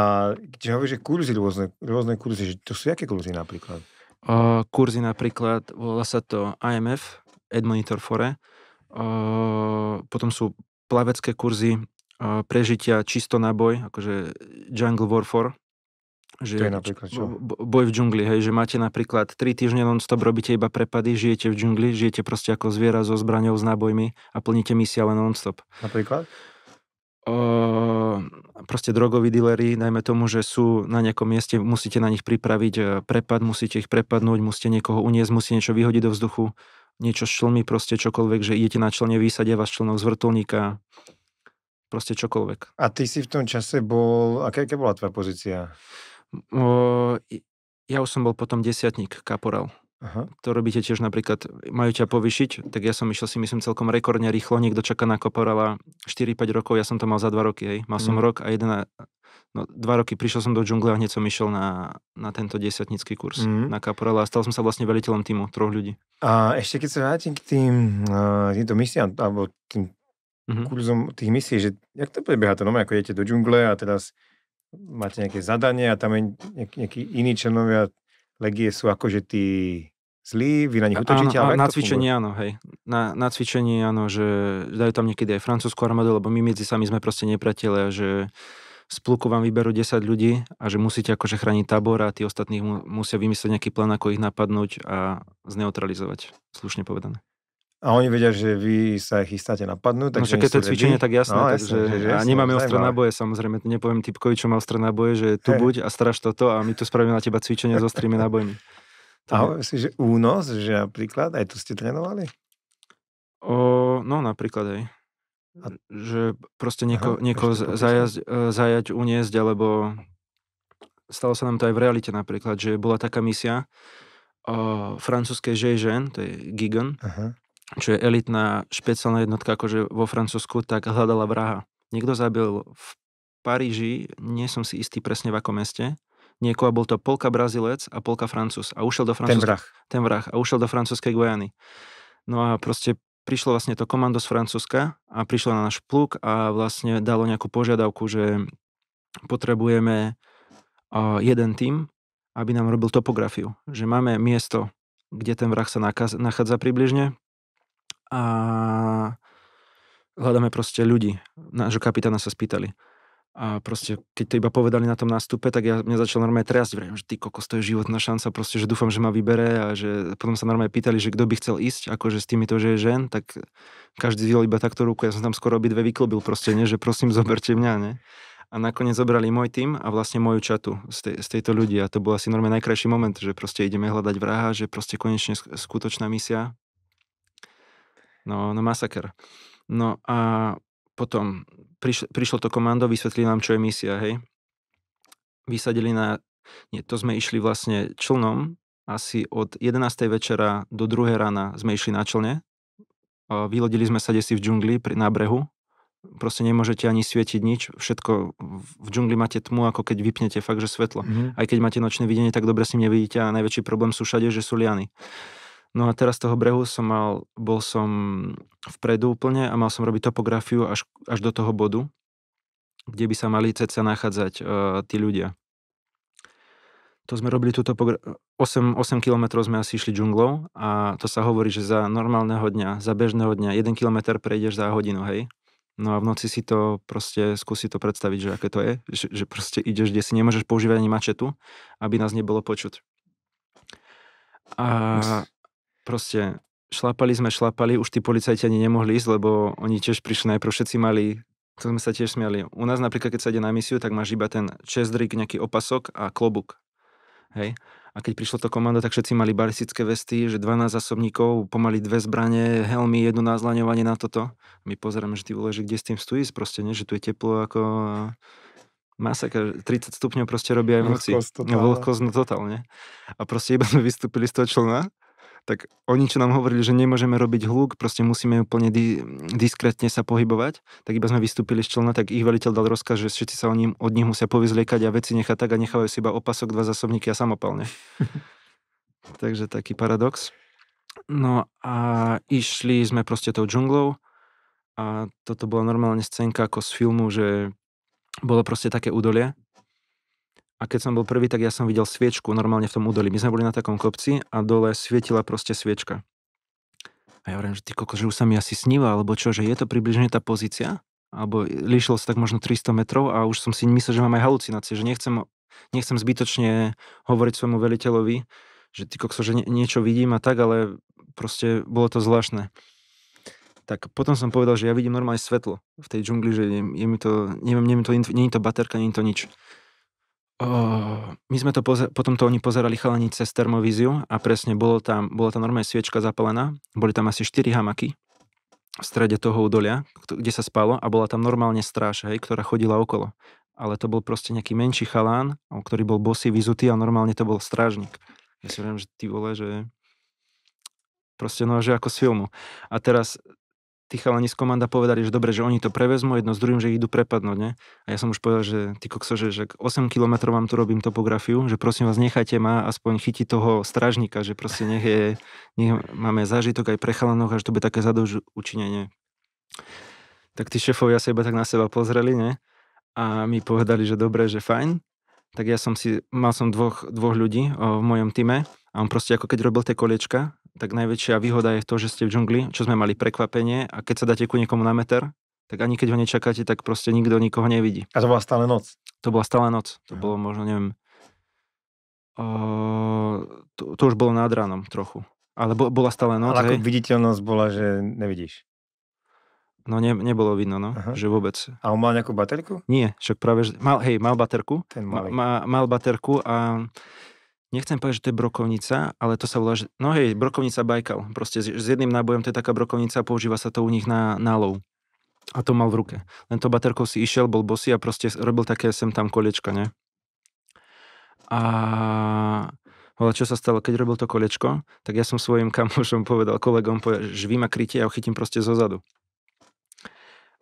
čiže hovoríš, že kurzy, rôzne, rôzne kurzy, že to sú aké kurzy napríklad? O, kurzy napríklad, volá sa to IMF, Ed Monitor Fore, o, potom sú plavecké kurzy, o, prežitia čisto na boj, akože Jungle Warfare, že to je napríklad čo? boj v džungli, hej, že máte napríklad 3 týždne non-stop, robíte iba prepady, žijete v džungli, žijete proste ako zviera so zbraňou, s nábojmi a plníte misia len non-stop. Napríklad? Ehm, proste drogoví dilery, najmä tomu, že sú na nejakom mieste, musíte na nich pripraviť eh, prepad, musíte ich prepadnúť, musíte niekoho uniesť, musíte niečo vyhodiť do vzduchu, niečo s člmi, proste čokoľvek, že idete na člne, vysadia vás členov z vrtulníka, proste čokoľvek. A ty si v tom čase bol, aká, aká bola tvoja pozícia? O, ja už som bol potom desiatník, kaporal. Aha. To robíte tiež napríklad, majú ťa povyšiť, tak ja som išiel si myslím celkom rekordne rýchlo, niekto čaká na koporala 4-5 rokov, ja som to mal za 2 roky, hej. Mal som mm. rok a 1 no 2 roky, prišiel som do džungle a hneď som išiel na, na tento desiatnický kurz mm. na kaporala a stal som sa vlastne veliteľom týmu, troch ľudí. A ešte keď sa vrátim k tým, uh, týmto misiám, alebo tým mm-hmm. kurzom tých misií, že jak to prebieha to, no ako idete do džungle a teraz máte nejaké zadanie a tam je nejaký, nejaký iní členovia legie sú akože tí zlí, vy na nich utočíte, áno, ale na cvičenie funguje? áno, hej. Na, na cvičenie áno, že dajú tam niekedy aj francúzsku armádu, lebo my medzi sami sme proste nepratelia, že z pluku vám vyberú 10 ľudí a že musíte akože chrániť tábor a tí ostatní mu, musia vymyslieť nejaký plán, ako ich napadnúť a zneutralizovať, slušne povedané. A oni vedia, že vy sa chystáte napadnúť. No takže no, keď to cvičenie, tak jasné. No, takže, jasné, že, že, a nemáme ostré náboje, samozrejme. Nepoviem Typkovi, čo má ostré náboje, že tu hey. buď a straš toto a my tu spravíme na teba cvičenie s ostrými nábojmi. a si, že únos, že napríklad, aj tu ste trénovali? O, no, napríklad aj. A... Že proste nieko, Aha, niekoho zajať, e, zajať, uniesť, alebo stalo sa nám to aj v realite napríklad, že bola taká misia o, francúzskej Žejžen, to je Gigan, Aha čo je elitná špeciálna jednotka akože vo Francúzsku, tak hľadala vraha. Niekto zabil v Paríži, nie som si istý presne v akom meste, niekoho bol to polka Brazilec a polka Francúz a ušiel do Francúzska. Ten vrah. Ten vrah a ušiel do francúzskej Guajany. No a proste prišlo vlastne to komando z Francúzska a prišlo na náš pluk a vlastne dalo nejakú požiadavku, že potrebujeme jeden tým, aby nám robil topografiu. Že máme miesto, kde ten vrah sa nachádza približne, a hľadáme proste ľudí. Nášho kapitána sa spýtali. A proste, keď to iba povedali na tom nástupe, tak ja, mňa začal normálne triasť, vrejme, že ty kokos, to je životná šanca, proste, že dúfam, že ma vybere a že potom sa normálne pýtali, že kto by chcel ísť, akože s týmito, že je žen, tak každý zdieľal iba takto ruku, ja som tam skoro obidve vyklobil proste, nie, že prosím, <laughs> zoberte mňa, ne? A nakoniec zobrali môj tým a vlastne moju čatu z, tej, z tejto ľudí a to bol asi normálne najkrajší moment, že proste ideme hľadať vraha, že proste konečne skutočná misia, No, no masaker. No a potom priš, prišlo to komando, vysvetlili nám, čo je misia, hej. Vysadili na... Nie, to sme išli vlastne člnom asi od 11. večera do 2. rána sme išli na člne. Vylodili sme sa desi v džungli pri, nábrehu. Proste nemôžete ani svietiť nič. Všetko v džungli máte tmu, ako keď vypnete fakt, že svetlo. Mm-hmm. Aj keď máte nočné videnie, tak dobre si nevidíte a najväčší problém sú všade, že sú liany. No a teraz z toho brehu som mal, bol som vpredu úplne a mal som robiť topografiu až, až do toho bodu, kde by sa mali ceca nachádzať uh, tí ľudia. To sme robili túto pogra- 8, 8 km sme asi išli džunglou a to sa hovorí, že za normálneho dňa, za bežného dňa, 1 km prejdeš za hodinu, hej. No a v noci si to proste, skúsi to predstaviť, že aké to je, že, že proste ideš, kde si nemôžeš používať ani mačetu, aby nás nebolo počuť. A proste šlapali sme, šlapali, už tí policajti ani nemohli ísť, lebo oni tiež prišli najprv, všetci mali to sme sa tiež smiali. U nás napríklad, keď sa ide na misiu, tak máš iba ten čestrik, nejaký opasok a klobuk. Hej. A keď prišlo to komando, tak všetci mali balistické vesty, že 12 zásobníkov, pomaly dve zbranie, helmy, jedno na na toto. My pozeráme, že ty vole, že kde s tým stojí, proste, ne? že tu je teplo ako masaka, 30 stupňov proste robia aj Vlhkosť totálne. Vlhkosť, no totálne. A proste iba sme vystúpili z toho člna tak oni, čo nám hovorili, že nemôžeme robiť hluk, proste musíme úplne di- diskrétne sa pohybovať, tak iba sme vystúpili z člna, tak ich veliteľ dal rozkaz, že všetci sa o ním, od nich musia povyzliekať a veci nechať tak a nechávajú si iba opasok, dva zásobníky a samopalne. <laughs> Takže taký paradox. No a išli sme proste tou džunglou a toto bola normálne scénka ako z filmu, že bolo proste také údolie a keď som bol prvý, tak ja som videl sviečku normálne v tom údolí. My sme boli na takom kopci a dole svietila proste sviečka. A ja hovorím, že ty koko, že už sa mi asi sníva, alebo čo, že je to približne tá pozícia? Alebo lišilo sa tak možno 300 metrov a už som si myslel, že mám aj halucinácie, že nechcem, nechcem zbytočne hovoriť svojmu veliteľovi, že ty koko, že niečo vidím a tak, ale proste bolo to zvláštne. Tak potom som povedal, že ja vidím normálne svetlo v tej džungli, že je, je mi to, neviem, neviem to, nie je to baterka, nie je to nič my sme to poze- potom to oni pozerali chalani cez termovíziu a presne bolo tam, bola tam normálne sviečka zapalená. boli tam asi 4 hamaky v strede toho údolia, kde sa spalo a bola tam normálne stráž, hej, ktorá chodila okolo. Ale to bol proste nejaký menší chalán, ktorý bol bosý, vyzutý a normálne to bol strážnik. Ja si viem, že ty vole, že proste no, že ako z filmu. A teraz tí chalani z komanda povedali, že dobre, že oni to prevezmú jedno s druhým, že idú prepadnúť, ne? A ja som už povedal, že ty kokso, že, že 8 km vám tu robím topografiu, že prosím vás, nechajte ma aspoň chytiť toho strážnika, že proste nech, je, nech máme zážitok aj pre chalanoch, až to bude také učinenie. Tak tí šefovia sa iba tak na seba pozreli, ne? A mi povedali, že dobre, že fajn. Tak ja som si, mal som dvoch, dvoch ľudí o, v mojom týme a on proste ako keď robil tie koliečka, tak najväčšia výhoda je to, že ste v džungli, čo sme mali prekvapenie a keď sa dáte ku niekomu na meter, tak ani keď ho nečakáte, tak proste nikto nikoho nevidí. A to bola stále noc? To bola stále noc. To Aha. bolo možno, neviem, o, to, to už bolo nad ránom trochu. Ale bo, bola stále noc. Ale ako hej. viditeľnosť bola, že nevidíš? No ne, nebolo vidno, no, že vôbec. A on mal nejakú baterku? Nie, však práve, že, mal, hej, mal baterku. Ten malý. Ma, ma, mal baterku a nechcem povedať, že to je brokovnica, ale to sa volá, že, no hej, brokovnica Bajkal. Proste s, s jedným nábojom to je taká brokovnica a používa sa to u nich na, na lov. A to mal v ruke. Len to baterkou si išiel, bol bosý a proste robil také sem tam kolečka, ne? A ale čo sa stalo, keď robil to kolečko, tak ja som svojim kamošom povedal, kolegom, povedal, vy ma krytie a ja ho chytím proste zo zadu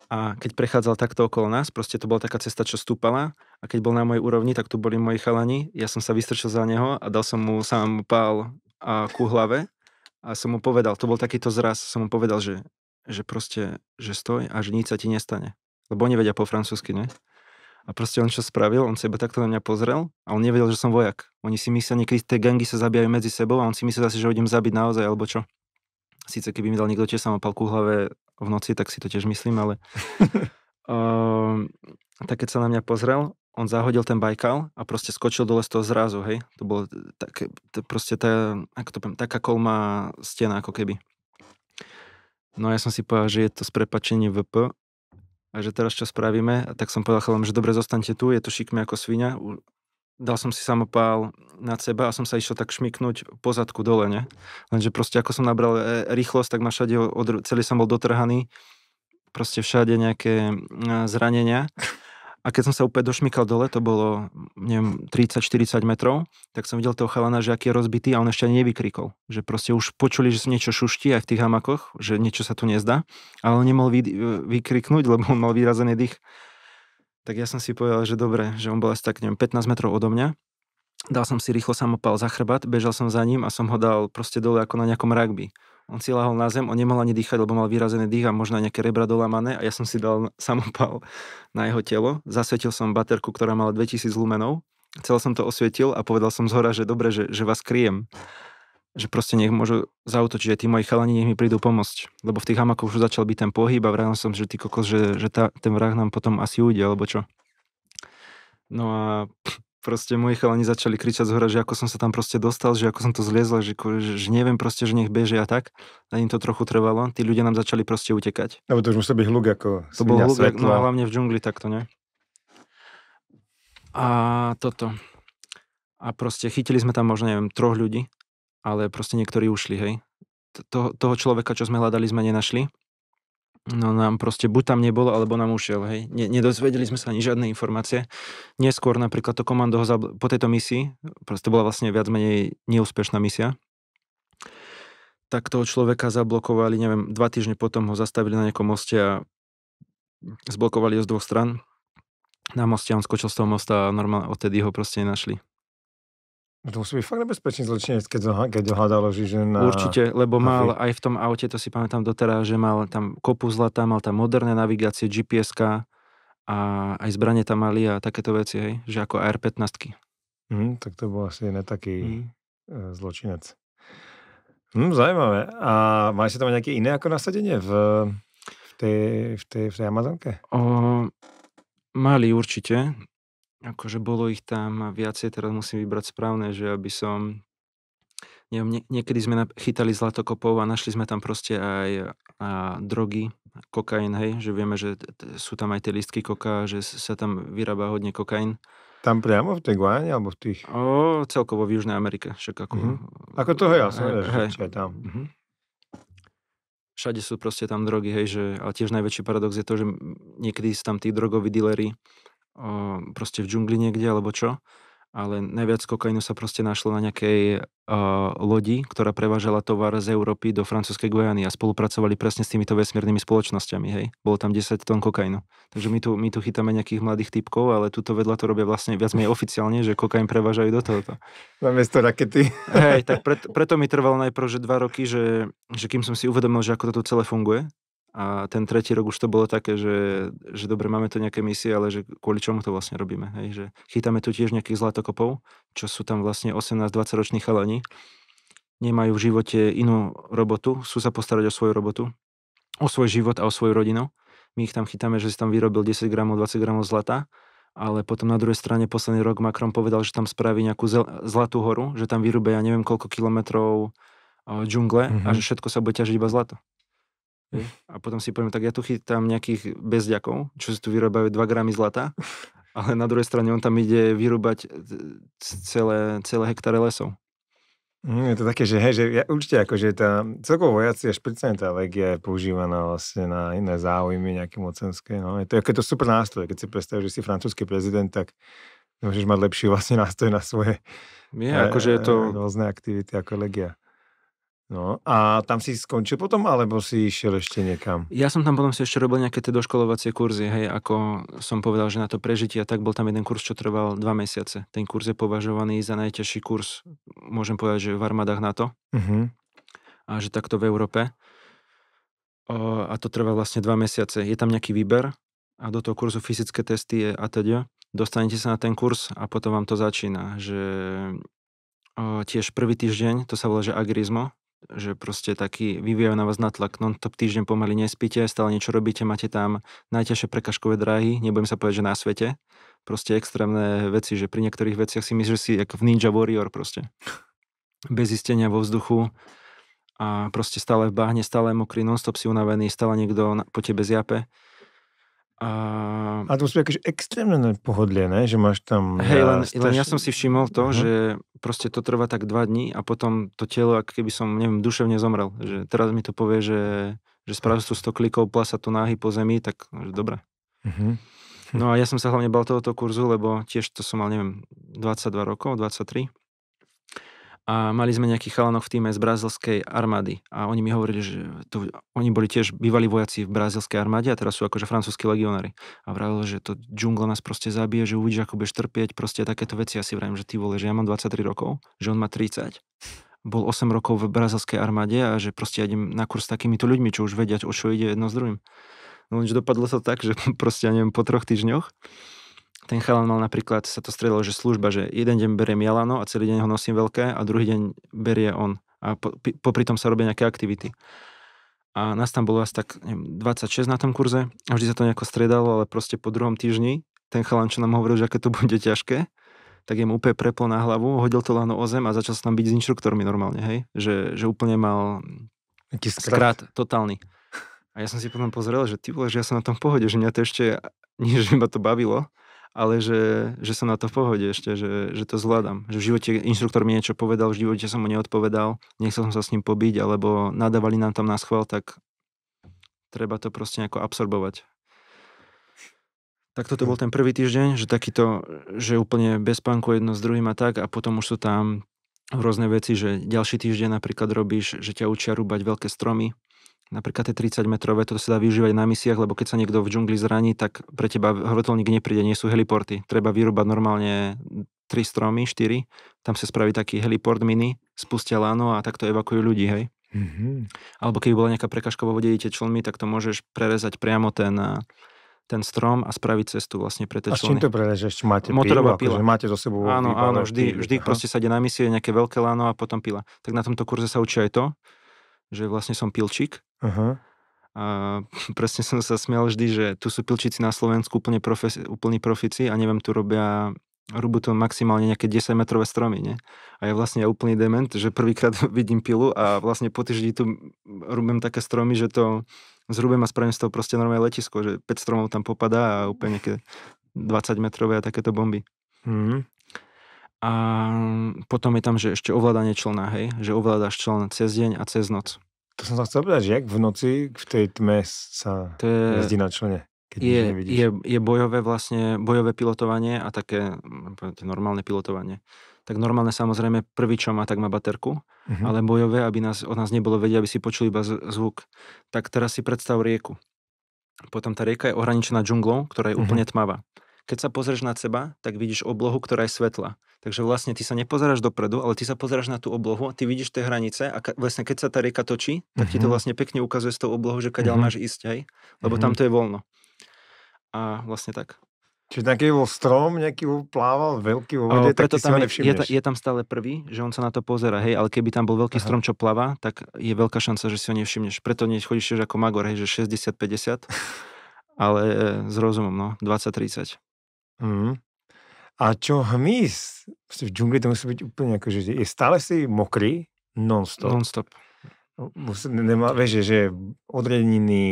a keď prechádzal takto okolo nás, proste to bola taká cesta, čo stúpala a keď bol na mojej úrovni, tak tu boli moji chalani, ja som sa vystrčil za neho a dal som mu sám pál a ku hlave a som mu povedal, to bol takýto zraz, som mu povedal, že, že proste, že stoj a že nič sa ti nestane. Lebo oni vedia po francúzsky, ne? A proste on čo spravil, on sa iba takto na mňa pozrel a on nevedel, že som vojak. Oni si mysleli, niekedy tie gangy sa zabijajú medzi sebou a on si myslel asi, že ho idem zabiť naozaj, alebo čo. Sice keby mi dal niekto tie samopal ku hlave, v noci, tak si to tiež myslím, ale uh, <laughs> tak keď sa na mňa pozrel, on zahodil ten Bajkal a proste skočil dole z toho zrazu, hej. To bolo také, to proste tá, ako to poviem, taká kolma stena ako keby. No a ja som si povedal, že je to sprepačenie prepačenie VP a že teraz čo spravíme, a tak som povedal chalom, že dobre, zostaňte tu, je to šikme ako svinia, dal som si samopál nad seba a som sa išiel tak šmiknúť pozadku dole, ne? Lenže proste ako som nabral e, rýchlosť, tak ma všade, od, celý som bol dotrhaný, proste všade nejaké zranenia. A keď som sa úplne došmykal dole, to bolo, neviem, 30-40 metrov, tak som videl toho chalana, že aký je rozbitý a on ešte ani nevykrikol. Že proste už počuli, že niečo šuští aj v tých hamakoch, že niečo sa tu nezdá, ale on nemohol vy, e, vykriknúť, lebo on mal výrazený dých tak ja som si povedal, že dobre, že on bol asi tak, neviem, 15 metrov odo mňa. Dal som si rýchlo samopal za chrbát, bežal som za ním a som ho dal proste dole ako na nejakom rugby. On si lahol na zem, on nemal ani dýchať, lebo mal vyrazený dých a možno nejaké rebra dolamané a ja som si dal <laughs> samopal na jeho telo. Zasvetil som baterku, ktorá mala 2000 lumenov. Celé som to osvietil a povedal som z hora, že dobre, že, že vás kryjem že proste nech môžu zautočiť aj tí moji chalani, nech mi prídu pomôcť. Lebo v tých hamakoch už začal byť ten pohyb a vravil som, že ty kokos, že, že tá, ten vrah nám potom asi ujde, alebo čo. No a <laughs> proste moji chalani začali kričať z hora, že ako som sa tam proste dostal, že ako som to zliezol, že, že, že neviem proste, že nech bežia tak. Na im to trochu trvalo, tí ľudia nám začali proste utekať. Lebo to už musel byť hluk ako To bol hluk, no a hlavne v džungli takto, ne? A toto. A proste chytili sme tam možno, neviem, troch ľudí ale proste niektorí ušli, hej. Toho, toho človeka, čo sme hľadali, sme nenašli. No nám proste buď tam nebol, alebo nám ušiel, hej. Ne, nedozvedeli sme sa ani žiadne informácie. Neskôr napríklad to komando ho zabl- po tejto misii, proste bola vlastne viac menej neúspešná misia, tak toho človeka zablokovali, neviem, dva týždne potom ho zastavili na nejakom moste a zblokovali ho z dvoch stran. Na moste on skočil z toho mosta a normálne odtedy ho proste nenašli. No to musí byť fakt nebezpečný zločinec, keď, ho, keď ho hľadalo že Na... Určite, lebo mal aj v tom aute, to si pamätám doteraz, že mal tam kopu zlata, mal tam moderné navigácie, gps a aj zbranie tam mali a takéto veci, hej, že ako AR-15. Er mm, tak to bol asi netaký mm. E, zločinec. Mm, zaujímavé. A máš si tam nejaké iné ako nasadenie v, v, tej, v, tej, v tej Amazonke? O, mali určite akože bolo ich tam viacej, teraz musím vybrať správne, že aby som neviem, nie, niekedy sme chytali zlatokopov a našli sme tam proste aj a drogy, kokain, hej, že vieme, že t- sú tam aj tie listky koka, že sa tam vyrába hodne kokain. Tam priamo v tej Guáne, alebo v tých... O, celkovo v Južnej Amerike, však ako... Mm-hmm. Ako toho ja som hej, e, hej. tam. Mm-hmm. Všade sú proste tam drogy, hej, že... ale tiež najväčší paradox je to, že niekedy sú tam tí drogoví dilery, proste v džungli niekde alebo čo, ale najviac kokainu sa proste našlo na nejakej uh, lodi, ktorá prevážala tovar z Európy do francúzskej Guajany a spolupracovali presne s týmito vesmírnymi spoločnosťami, hej. Bolo tam 10 tón kokainu. Takže my tu, my tu chytáme nejakých mladých typkov, ale tuto vedľa to robia vlastne viac menej oficiálne, že kokain prevážajú do tohoto. miesto rakety. Hej, tak <laughs> pret, preto mi trvalo najprv, že dva roky, že, že kým som si uvedomil, že ako toto celé funguje, a ten tretí rok už to bolo také, že, hm. že dobre, máme tu nejaké misie, ale že kvôli čomu to vlastne robíme. Hej? Že chytáme tu tiež nejakých zlatokopov, čo sú tam vlastne 18-20 roční chalani. Nemajú v živote inú robotu, sú sa postarať o svoju robotu, o svoj život a o svoju rodinu. My ich tam chytáme, že si tam vyrobil 10 gramov, 20 gramov zlata, ale potom na druhej strane posledný rok Macron povedal, že tam spraví nejakú zlatú horu, že tam vyrúbe ja neviem koľko kilometrov eh, džungle mm-hmm. a mhm. že všetko sa bude ťažiť iba zlato. A potom si poviem, tak ja tu chytám nejakých bezďakov, čo si tu vyrábajú 2 gramy zlata, <laughs> ale na druhej strane on tam ide vyrúbať e, celé, celé hektáre lesov. Mm, je to také, že, hej, že ja, určite ako, že tá celkovo vojacia špeciálne tá legia je používaná vlastne na iné záujmy, nejaké mocenské. No. Je to, je to super nástroj, keď si predstavíš, že si francúzsky prezident, tak môžeš mať lepší vlastne nástroj na svoje je, akože je to... E, rôzne aktivity ako legia. No a tam si skončil potom, alebo si išiel ešte niekam? Ja som tam potom si ešte robil nejaké tie doškolovacie kurzy, hej, ako som povedal, že na to prežitie tak bol tam jeden kurz, čo trval dva mesiace. Ten kurz je považovaný za najťažší kurz, môžem povedať, že v armádach NATO uh-huh. a že takto v Európe. O, a to trvá vlastne dva mesiace. Je tam nejaký výber a do toho kurzu fyzické testy je atď. Dostanete sa na ten kurz a potom vám to začína, že tiež prvý týždeň, to sa volá, že agrizmo, že proste taký vyvíjajú na vás natlak, no stop týždeň pomaly nespíte, stále niečo robíte, máte tam najťažšie prekažkové dráhy, nebudem sa povedať, že na svete. Proste extrémne veci, že pri niektorých veciach si myslíš, že si ako v Ninja Warrior proste. Bez istenia vo vzduchu a proste stále v bahne, stále mokrý, non-stop si unavený, stále niekto po tebe zjape a, a to sú akože extrémne pohodlie, ne? že máš tam... Hej, len, stáž... len ja som si všimol to, uh-huh. že proste to trvá tak dva dní a potom to telo, ak keby som, neviem, duševne zomrel. Že teraz mi to povie, že, že spravil tu 100 klikov, plasa tu náhy po zemi, tak že dobre. Uh-huh. No a ja som sa hlavne bal tohoto kurzu, lebo tiež to som mal, neviem, 22 rokov, 23 a mali sme nejakých chalanov v týme z brazilskej armády a oni mi hovorili, že to, oni boli tiež bývalí vojaci v brazilskej armáde a teraz sú akože francúzskí legionári. A vravil, že to džungla nás proste zabije, že uvidíš, ako budeš trpieť, proste takéto veci. Ja si vravím, že ty vole, že ja mám 23 rokov, že on má 30 bol 8 rokov v brazilskej armáde a že proste idem na kurz s takýmito ľuďmi, čo už vedia, o čo ide jedno s druhým. No lenže dopadlo sa tak, že <laughs> proste, ja neviem, po troch týždňoch ten chalan mal napríklad, sa to stredilo, že služba, že jeden deň berie mielano a celý deň ho nosím veľké a druhý deň berie on. A po, popri tom sa robia nejaké aktivity. A nás tam bolo asi tak neviem, 26 na tom kurze. A vždy sa to nejako stredalo, ale proste po druhom týždni ten chalan, čo nám hovoril, že aké to bude ťažké, tak mu úplne preplo na hlavu, hodil to lano o zem a začal sa tam byť s inštruktormi normálne, hej? Že, že úplne mal Aký skrát? skrát totálny. A ja som si potom pozrel, že ty vole, že ja som na tom pohode, že mňa to ešte, nie <laughs> že ma to bavilo, ale že, že som na to v pohode ešte, že, že to zvládam. Že v živote inštruktor mi niečo povedal, v živote som mu neodpovedal, nechcel som sa s ním pobiť, alebo nadávali nám tam na schvál, tak treba to proste nejako absorbovať. Tak toto bol ten prvý týždeň, že takýto, že úplne bez pánku jedno s druhým a tak a potom už sú tam rôzne veci, že ďalší týždeň napríklad robíš, že ťa učia rúbať veľké stromy, Napríklad tie 30-metrové, to sa dá využívať na misiách, lebo keď sa niekto v džungli zraní, tak pre teba hrotelník nepríde, nie sú heliporty. Treba vyrúbať normálne 3 stromy, 4, tam sa spraví taký heliport mini, spustia lano a takto evakuujú ľudí, hej. Mm-hmm. Alebo keby bola nejaká prekažka vo vode, idete člmi, tak to môžeš prerezať priamo ten, ten strom a spraviť cestu vlastne pre tie člny. A čím to prerežeš? Máte Motorová pila? Akože máte zo sebou Áno, áno, vždy, vždy proste sa ide na misie, nejaké veľké lano a potom pila. Tak na tomto kurze sa učí aj to, že vlastne som pilčík, Uh-huh. A <laughs> presne som sa smial vždy, že tu sú pilčici na Slovensku úplne, profes, úplní profici a neviem, tu robia robú to maximálne nejaké 10-metrové stromy, ne? A je vlastne ja úplný dement, že prvýkrát <laughs> vidím pilu a vlastne po týždni tu robím také stromy, že to zhrubem a spravím z toho proste normálne letisko, že 5 stromov tam popadá a úplne nejaké 20-metrové a takéto bomby. Mm-hmm. A potom je tam, že ešte ovládanie člna, hej? Že ovládaš člen cez deň a cez noc. To som sa chcel povedať, že jak v noci v tej tme sa to je, jazdí na člene, Keď je, je, je bojové vlastne, bojové pilotovanie a také mm, normálne pilotovanie. Tak normálne samozrejme prvý, čo má, tak má baterku, uh-huh. ale bojové, aby nás, od nás nebolo vedieť, aby si počuli iba zvuk. Tak teraz si predstav rieku. Potom tá rieka je ohraničená džunglou, ktorá je uh-huh. úplne mhm. tmavá keď sa pozrieš na seba, tak vidíš oblohu, ktorá je svetla. Takže vlastne ty sa nepozeráš dopredu, ale ty sa pozeráš na tú oblohu a ty vidíš tie hranice a ka- vlastne keď sa tá rieka točí, tak ti to mhm. vlastne pekne ukazuje z tou oblohu, že kadeľ mm-hmm. máš ísť, hej? Lebo mm-hmm. tam mhm. to je voľno. A vlastne tak. Čiže taký bol strom, nejaký plával veľký vo vode, preto tak tam je, je, je, tam stále prvý, že on sa na to pozera, hej, ale keby tam bol veľký Aha. strom, čo pláva, tak je veľká šanca, že si ho nevšimneš. Preto nechodíš ako magor, hej, že 60-50, <laughs> ale e, s rozumom, no, 20-30. Mm. A čo hmyz? V džungli to musí byť úplne ako, že je stále si mokrý non-stop. Non-stop. Nemá, vieš, že, že odreniny,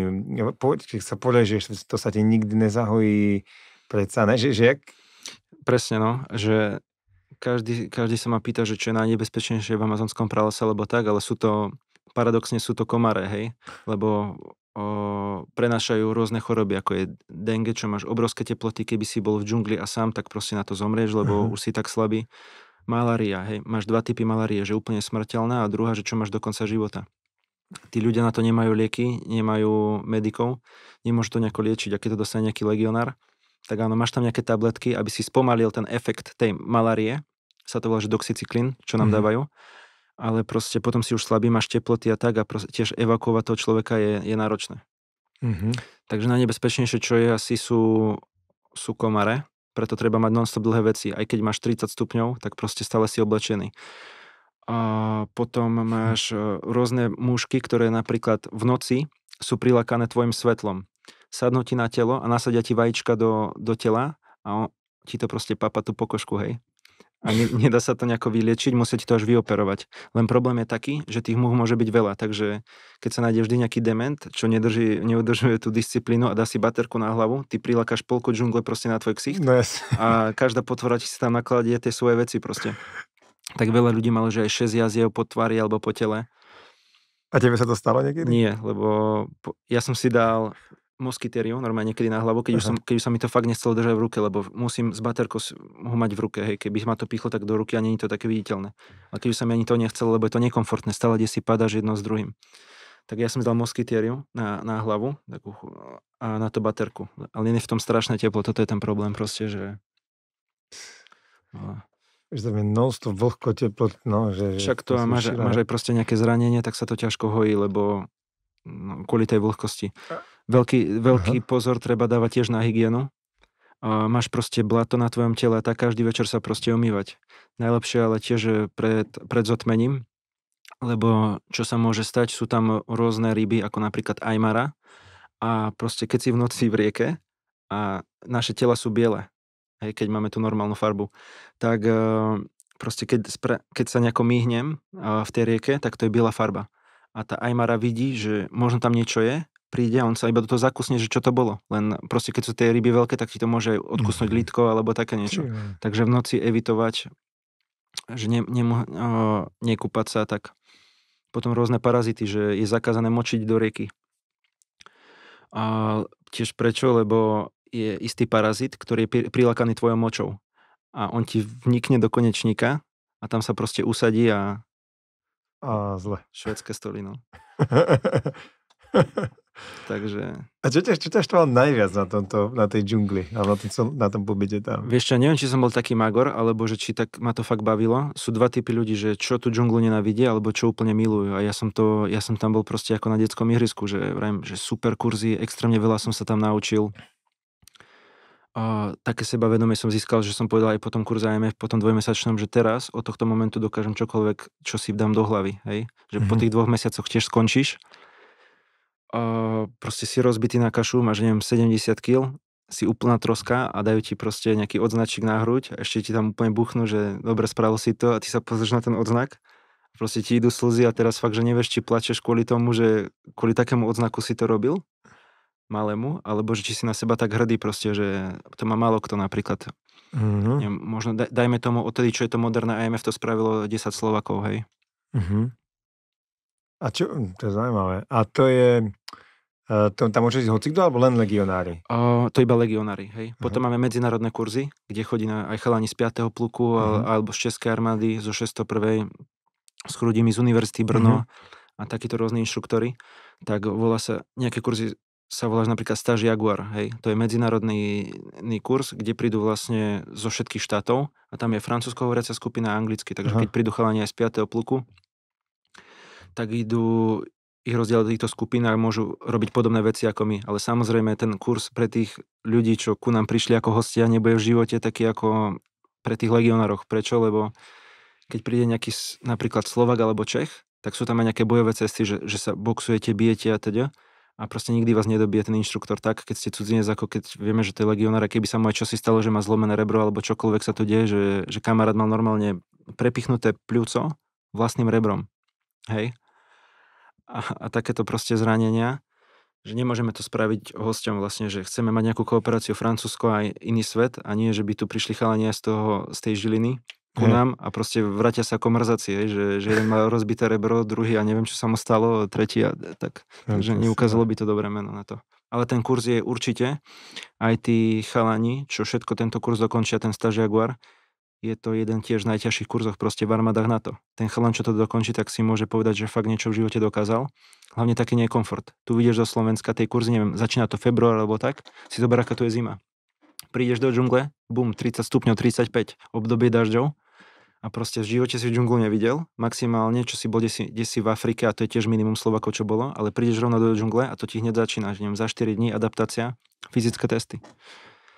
keď sa poležeš, to sa ti nikdy nezahojí, predsa, ne? Že, že jak... Presne, no, že každý, každý sa ma pýta, že čo je najnebezpečnejšie v amazonskom pralese, alebo tak, ale sú to, paradoxne sú to komáre, hej, lebo prenašajú rôzne choroby, ako je dengue, čo máš obrovské teploty, keby si bol v džungli a sám, tak proste na to zomrieš, lebo uh-huh. už si tak slabý. Malária, hej, máš dva typy malárie, že úplne smrteľná a druhá, že čo máš do konca života. Tí ľudia na to nemajú lieky, nemajú medikov, nemôžu to nejako liečiť. A keď to dostane nejaký legionár, tak áno, máš tam nejaké tabletky, aby si spomalil ten efekt tej malárie, sa to volá, že doxycyklin, čo nám uh-huh. dávajú ale proste potom si už slabý, máš teploty a tak a proste, tiež evakuovať toho človeka je, je náročné. Mm-hmm. Takže najnebezpečnejšie, čo je asi sú, sú komare, preto treba mať non-stop dlhé veci. Aj keď máš 30 stupňov, tak proste stále si oblečený. A potom mhm. máš e, rôzne mužky, ktoré napríklad v noci sú prilakané tvojim svetlom. Sadnú ti na telo a nasadia ti vajíčka do, do tela a on, ti to proste papa tú pokožku, hej a ne, nedá sa to nejako vyliečiť, musíte to až vyoperovať. Len problém je taký, že tých much môže byť veľa, takže keď sa nájde vždy nejaký dement, čo nedrží, neudržuje tú disciplínu a dá si baterku na hlavu, ty prilakáš polku džungle proste na tvoj ksicht no, yes. a každá potvora ti si tam nakladie tie svoje veci proste. Tak veľa ľudí malo, že aj 6 jazdiev po tvári alebo po tele. A tebe sa to stalo niekedy? Nie, lebo ja som si dal moskytériu, normálne niekedy na hlavu, keď, už som, keď už sa mi to fakt nechcelo držať v ruke, lebo musím z baterko ho mať v ruke, hej, keby ma to pichlo tak do ruky a není to také viditeľné. A keď už sa mi ani to nechcelo, lebo je to nekomfortné, stále kde si padáš jedno s druhým. Tak ja som dal moskytériu na, na hlavu takú, a na to baterku. Ale nie je v tom strašné teplo, toto je ten problém proste, že... Že no. tam je množstvo vlhko teplo, no, že... Však to, to máš, máš aj proste nejaké zranenie, tak sa to ťažko hojí, lebo no, kvôli tej vlhkosti. A Veľký, veľký pozor treba dávať tiež na hygienu. A máš proste blato na tvojom tele, tak každý večer sa proste umývať. Najlepšie ale tiež pred, pred zotmením, lebo čo sa môže stať, sú tam rôzne ryby, ako napríklad ajmara. A proste keď si v noci v rieke a naše tela sú biele, hej, keď máme tú normálnu farbu, tak eh, proste keď, spra- keď sa nejako myhnem eh, v tej rieke, tak to je biela farba. A tá ajmara vidí, že možno tam niečo je príde a on sa iba do toho zakusne, že čo to bolo. Len proste keď sú tie ryby veľké, tak ti to môže odkusnúť mhm. lítko alebo také niečo. Takže v noci evitovať, že ne, nemo, nekúpať sa, tak potom rôzne parazity, že je zakázané močiť do rieky. A tiež prečo? Lebo je istý parazit, ktorý je prilakaný tvojou močou. A on ti vnikne do konečníka a tam sa proste usadí a... A zle. Švedské no. <laughs> Takže... A čo ťa, čo ťa štvalo najviac na, tomto, na tej džungli a na tom, na tom pobyte tam? Vieš čo, neviem, či som bol taký magor, alebo že či tak ma to fakt bavilo. Sú dva typy ľudí, že čo tu džunglu nenávidia, alebo čo úplne milujú. A ja som, to, ja som tam bol proste ako na detskom ihrisku, že, vrajím, že super kurzy, extrémne veľa som sa tam naučil. A také sebavedomie som získal, že som povedal aj po tom kurze IMF, po tom dvojmesačnom, že teraz od tohto momentu dokážem čokoľvek, čo si dám do hlavy. Hej? Že mm-hmm. po mhm. tých dvoch mesiacoch tiež skončíš proste si rozbitý na kašu, máš neviem 70 kg, si úplná troska a dajú ti proste nejaký odznačík na hruď a ešte ti tam úplne buchnú, že dobre, spravil si to a ty sa pozrieš na ten odznak proste ti idú slzy a teraz fakt, že nevieš, či plačeš kvôli tomu, že kvôli takému odznaku si to robil malému, alebo že či si na seba tak hrdý proste, že to má malo kto napríklad. Mm-hmm. Nie, možno da, dajme tomu, odtedy, čo je to moderné IMF, to spravilo 10 Slovakov, hej. Mm-hmm. A čo, hm, to je zaujímavé. A to je, Uh, to, tam môže ísť hocikto alebo len legionári? Uh, to iba legionári, hej. Uh-huh. Potom máme medzinárodné kurzy, kde chodí na, aj chalani z 5. pluku uh-huh. alebo z Českej armády, zo 601. s ľuďmi z Univerzity Brno uh-huh. a takíto rôzni inštruktory. Tak volá sa, nejaké kurzy sa volá napríklad Staž Jaguar, hej. To je medzinárodný kurz, kde prídu vlastne zo všetkých štátov a tam je francúzsko hovoriaca skupina a anglicky, takže uh-huh. keď prídu chalani aj z 5. pluku, tak idú, ich rozdiel v týchto skupinách môžu robiť podobné veci ako my. Ale samozrejme ten kurz pre tých ľudí, čo ku nám prišli ako hostia, nebude v živote taký ako pre tých legionároch. Prečo? Lebo keď príde nejaký napríklad Slovak alebo Čech, tak sú tam aj nejaké bojové cesty, že, že sa boxujete, bijete a teda. A proste nikdy vás nedobije ten inštruktor tak, keď ste cudzinec, ako keď vieme, že to je legionár, keby sa mu aj čosi stalo, že má zlomené rebro alebo čokoľvek sa to deje, že, že kamarát mal normálne prepichnuté pľúco vlastným rebrom. Hej? a, a takéto proste zranenia, že nemôžeme to spraviť hosťom vlastne, že chceme mať nejakú kooperáciu Francúzsko a iný svet a nie, že by tu prišli chalania z toho, z tej žiliny ku hmm. nám a proste vrátia sa ako mrzaci, že, že jeden má rozbité rebro, druhý a neviem, čo sa mu stalo, tretí a tak. takže neukázalo by to dobré meno na to. Ale ten kurz je určite, aj tí chalani, čo všetko tento kurz dokončia, ten stažiaguar, Jaguar, je to jeden tiež z najťažších kurzoch proste v armádach to. Ten chalan, čo to dokončí, tak si môže povedať, že fakt niečo v živote dokázal. Hlavne taký nekomfort. Tu vidieš zo Slovenska, tej kurzy, neviem, začína to február alebo tak, si zober, aká tu je zima. Prídeš do džungle, bum, 30 stupňov, 35, obdobie dažďov a proste v živote si džunglu nevidel, maximálne, čo si bol desi, desi v Afrike a to je tiež minimum Slovakov, čo bolo, ale prídeš rovno do džungle a to ti hneď začína, že neviem, za 4 dní adaptácia, fyzické testy.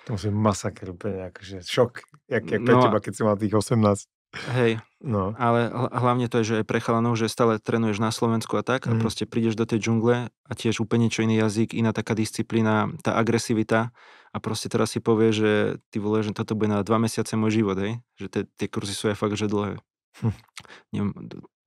To musí masakr úplne, akože šok, jak, jak pre no teba, keď si mal tých 18. Hej, no. ale hlavne to je, že je pre chalanov, že stále trénuješ na Slovensku a tak mm. a proste prídeš do tej džungle a tiež úplne čo iný jazyk, iná taká disciplína, tá agresivita a proste teraz si povie, že ty vole, že toto bude na dva mesiace môj život, hej? Že te, tie kurzy sú aj fakt, že dlhé. Hm. Neviem,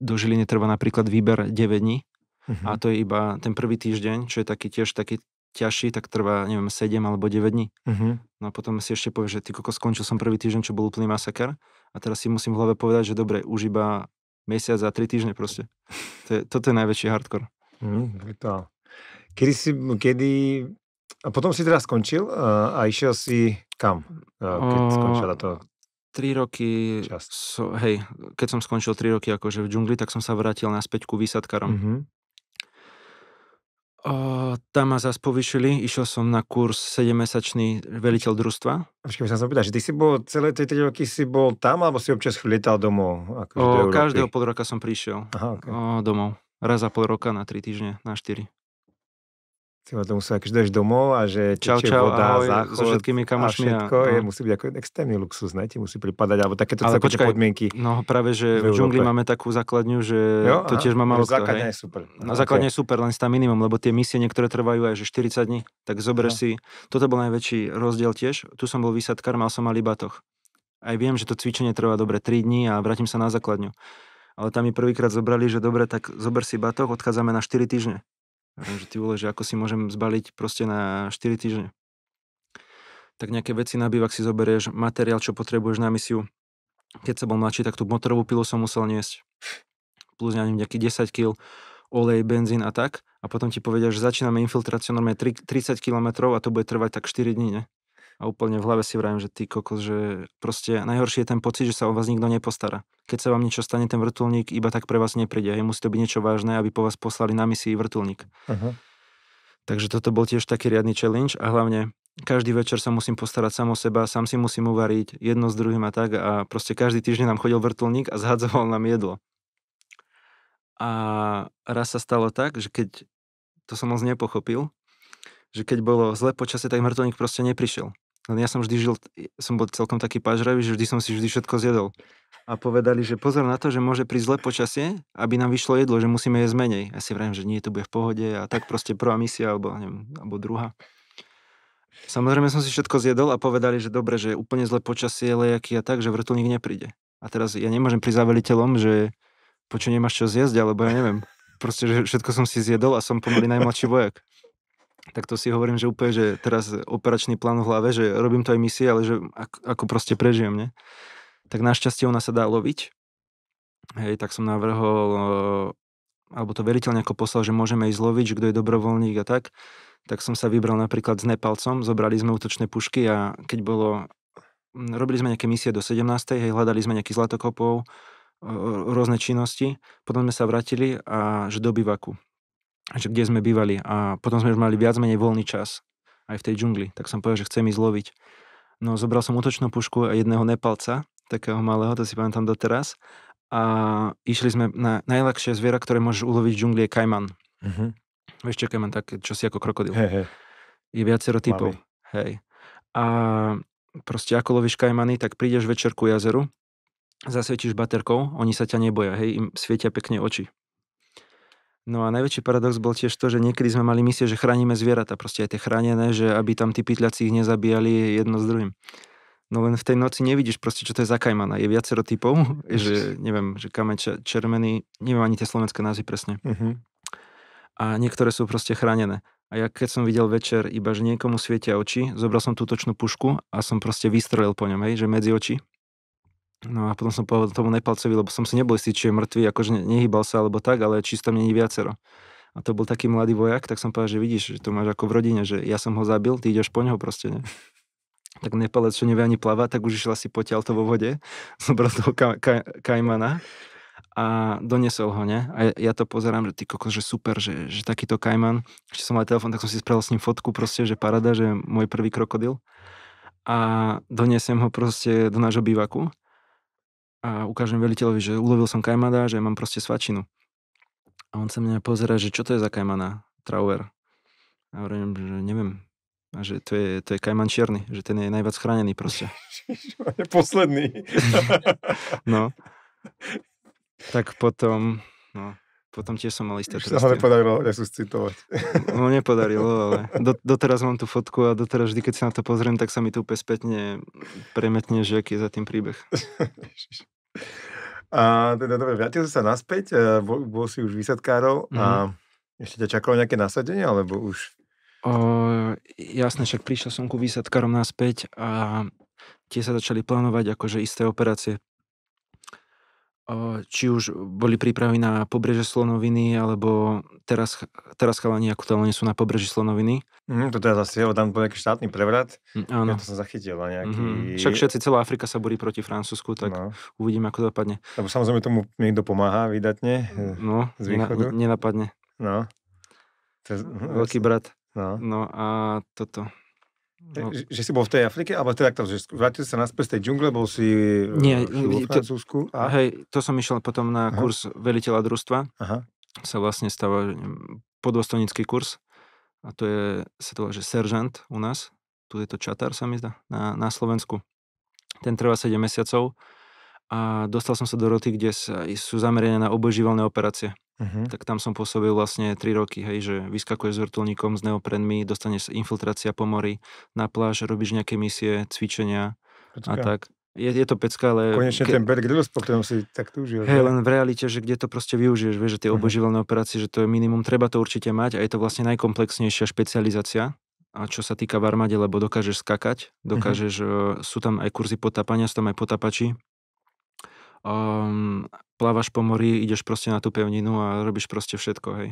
do, Žiliny trvá napríklad výber 9 dní mm-hmm. a mhm. to je iba ten prvý týždeň, čo je taký tiež taký ťažší, tak trvá, neviem, 7 alebo 9 dní. Mm-hmm. No a potom si ešte povie, že ty koko skončil som prvý týždeň, čo bol úplný masaker a teraz si musím v hlave povedať, že dobre, už iba mesiac a tri týždne proste. To je, toto je najväčší hardcore. Mm, to. Kedy si, kedy... A potom si teraz skončil a, a išiel si kam, keď uh, skončila to? Tri roky, so, hej, keď som skončil tri roky akože v džungli, tak som sa vrátil naspäť ku výsadkarom. Mm-hmm. O, tam ma zase povyšili, išiel som na kurz 7-mesačný veliteľ družstva. Počkaj, sa opýtať, že ty si bol celé tie 3 roky si bol tam, alebo si občas lietal domov? Akože o, do každého pol roka som prišiel Aha, okay. o, domov. Raz za pol roka na 3 týždne, na 4. Címa to musel, keď domov a že čau, čau, voda, ahoj, záchod, so všetkými kamošmi. A všetko a... je, no. musí byť ako extrémny luxus, ne? Ti musí pripadať, alebo takéto Ale počkaj, podmienky. No práve, že v, v džungli máme takú základňu, že jo, to tiež má málo kto, Základňa je super. Na no, základne okay. je super, len si tam minimum, lebo tie misie niektoré trvajú aj že 40 dní, tak zober no. si. Toto bol najväčší rozdiel tiež. Tu som bol vysadkár, mal som malý batoh. Aj viem, že to cvičenie trvá dobre 3 dní a vrátim sa na základňu. Ale tam mi prvýkrát zobrali, že dobre, tak zober si batoh, odchádzame na 4 týždne že ty vole, že ako si môžem zbaliť proste na 4 týždne. Tak nejaké veci na bývak si zoberieš, materiál, čo potrebuješ na misiu. Keď som bol mladší, tak tú motorovú pilu som musel niesť. Plus, ja neviem, nejaký 10 kg olej, benzín a tak. A potom ti povedia, že začíname infiltráciu normálne 30 km a to bude trvať tak 4 dní, ne? A úplne v hlave si vravím, že ty kokos, že proste najhorší je ten pocit, že sa o vás nikto nepostará. Keď sa vám niečo stane, ten vrtulník iba tak pre vás nepríde. Je, musí to byť niečo vážne, aby po vás poslali na misii vrtulník. Uh-huh. Takže toto bol tiež taký riadny challenge a hlavne každý večer sa musím postarať sám o seba, sám si musím uvariť jedno s druhým a tak a proste každý týždeň nám chodil vrtulník a <laughs> zhadzoval nám jedlo. A raz sa stalo tak, že keď, to som moc nepochopil, že keď bolo zle počasie, tak vrtulník proste neprišiel. Len ja som vždy žil, som bol celkom taký pážravý, že vždy som si vždy všetko zjedol. A povedali, že pozor na to, že môže prísť zle počasie, aby nám vyšlo jedlo, že musíme jesť menej. Ja si vrajím, že nie, to bude v pohode a tak proste prvá misia alebo, neviem, alebo druhá. Samozrejme som si všetko zjedol a povedali, že dobre, že úplne zle počasie, lejaký a tak, že vrtulník nepríde. A teraz ja nemôžem za veliteľom, že počo nemáš čo zjesť, alebo ja neviem. Proste, že všetko som si zjedol a som pomaly najmladší vojak tak to si hovorím, že úplne, že teraz operačný plán v hlave, že robím to aj misie, ale že ako, ako proste prežijem, ne? Tak našťastie ona sa dá loviť. Hej, tak som navrhol, alebo to veriteľ nejako poslal, že môžeme ísť loviť, že kto je dobrovoľník a tak. Tak som sa vybral napríklad s Nepalcom, zobrali sme útočné pušky a keď bolo, robili sme nejaké misie do 17. Hej, hľadali sme nejakých zlatokopov, rôzne činnosti. Potom sme sa vrátili a že do bivaku že kde sme bývali a potom sme už mali viac menej voľný čas aj v tej džungli, tak som povedal, že chcem ísť loviť. No zobral som útočnú pušku a jedného nepalca, takého malého, to si pamätám doteraz a išli sme na najľahšie zviera, ktoré môžeš uloviť v džungli je kajman. Uh-huh. Vieš čo kajman, tak čo si ako krokodil. Hey, hey. Je viacero typov. Hej. A proste ako lovíš kajmany, tak prídeš večer ku jazeru, zasvietíš baterkou, oni sa ťa neboja, hej, im svietia pekne oči. No a najväčší paradox bol tiež to, že niekedy sme mali misie, že chránime zvieratá, proste aj tie chránené, že aby tam tí pytľaci ich nezabíjali jedno s druhým. No len v tej noci nevidíš proste, čo to je za kajmana. Je viacero typov, <laughs> že neviem, že kameň červený, neviem ani tie slovenské názvy presne. Uh-huh. A niektoré sú proste chránené. A ja keď som videl večer iba, že niekomu svietia oči, zobral som tú točnú pušku a som proste vystrelil po ňom, hej, že medzi oči. No a potom som povedal tomu Nepalcovi, lebo som si nebol istý, či je mŕtvý, akože nehýbal sa alebo tak, ale čisto mne nie viacero. A to bol taký mladý vojak, tak som povedal, že vidíš, že to máš ako v rodine, že ja som ho zabil, ty ideš po neho proste, ne? <laughs> tak Nepalec, čo nevie ani plávať, tak už išiel asi potiaľ to vo vode, <laughs> zobral toho ka- ka- kajmana a donesol ho, ne? A ja to pozerám, že ty kokos, že super, že, že takýto kajman, ešte som mal telefon, tak som si spravil s ním fotku proste, že parada, že môj prvý krokodil a donesem ho proste do nášho bývaku a ukážem veliteľovi, že ulovil som kajmada, že mám proste svačinu. A on sa mňa pozera, že čo to je za kajmana, Trauer. A hovorím, že neviem, a že to je, to je kajman čierny, že ten je najviac chránený proste. je <laughs> posledný. <laughs> no. <laughs> Tak potom, no, potom tiež som mal isté trestie. Už sa nepodarilo resuscitovať. no nepodarilo, ale do, doteraz mám tú fotku a doteraz vždy, keď sa na to pozriem, tak sa mi to úplne spätne premetne, že aký je za tým príbeh. A teda dobre, vrátil si sa naspäť, bol, e, bol si už výsadkárov mm-hmm. a mhm. ešte ťa čakalo nejaké nasadenie, alebo už? O, jasne, však prišiel som ku výsadkárom naspäť a tie sa začali plánovať akože isté operácie či už boli prípravy na pobreže Slonoviny, alebo teraz, teraz chalani nie sú na pobreží Slonoviny. Mm, to teda zase, lebo tam bol nejaký štátny prevrat. Mm, áno. Ja to som zachytil. No, nejaký... Mm-hmm. Však všetci, celá Afrika sa borí proti Francúzsku, tak no. uvidíme, ako to dopadne. Lebo samozrejme tomu niekto pomáha vydatne eh, mm, no, z východu. Na, nenapadne. No. To je, Veľký brat. No. no a toto. No. E, že, že si bol v tej Afrike, alebo teda takto, že vrátil sa naspäť z tej džungle, bol si e, Nie, vo Francúzsku? A... Hej, to som išiel potom na Aha. kurz veliteľa družstva. Aha. Sa vlastne stáva podvostonický kurz. A to je, sa to volá, že seržant u nás. Tu je to čatar, sa mi zdá, na, na Slovensku. Ten trvá 7 mesiacov a dostal som sa do roty, kde sa, sú zamerené na obojživelné operácie. Uh-huh. Tak tam som pôsobil vlastne 3 roky, hej, že vyskakuješ s vrtulníkom, s neoprenmi, dostaneš infiltrácia po mori, na pláž, robíš nejaké misie, cvičenia Počka. a tak. Je, je to pecka, ale... Konečne ke... ten Bear Grylls, po ktorom si tak túžil. Hej, len v realite, že kde to proste využiješ, vieš, že tie uh-huh. Mhm. oboživelné operácie, že to je minimum, treba to určite mať a je to vlastne najkomplexnejšia špecializácia, a čo sa týka v armáde, lebo dokážeš skakať, mhm. dokážeš, uh-huh. sú tam aj kurzy potápania, sú tam aj potapači, um, plávaš po mori, ideš proste na tú pevninu a robíš proste všetko, hej.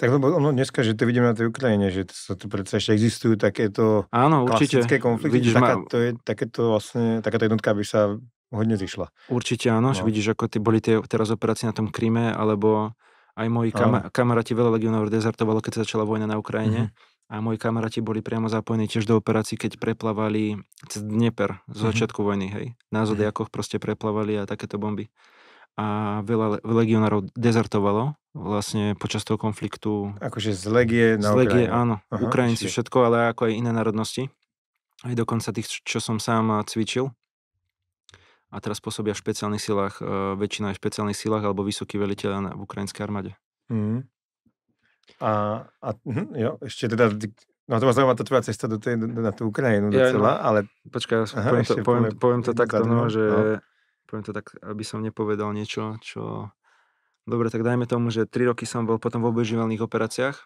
Tak lebo ono dneska, že to vidíme na tej Ukrajine, že sa tu predsa ešte existujú takéto Áno, určite. klasické konflikty. Vidíš, taká, to je, takéto vlastne, takáto jednotka by sa hodne zišla. Určite áno, no. že vidíš, ako ty boli tie teraz operácie na tom Kryme, alebo aj moji kam- kamaráti, veľa legionárov dezertovalo, keď sa začala vojna na Ukrajine. Mm-hmm a moji kamaráti boli priamo zapojení tiež do operácií, keď preplavali cez Dnieper z mhm. začiatku mm-hmm. vojny, hej. Na mhm. Zodiakoch proste preplavali a takéto bomby. A veľa legionárov dezertovalo vlastne počas toho konfliktu. Akože z legie na Z legie, Ukrajine. áno. Aha, Ukrajinci či... všetko, ale ako aj iné národnosti. Aj dokonca tých, čo som sám cvičil. A teraz pôsobia v špeciálnych silách, e, väčšina je v špeciálnych silách alebo vysoký veliteľ v ukrajinskej armáde. Mm. A, a hm, jo, ešte teda, no to ma zaujíma tá tvoja cesta do tej, na tú Ukrajinu ja, no. docela, no, ale... Počkaj, ja Aha, poviem, to, poviem, poviem to hm, takto, no, že... No. Poviem to tak, aby som nepovedal niečo, čo... Dobre, tak dajme tomu, že 3 roky som bol potom v obežívalných operáciách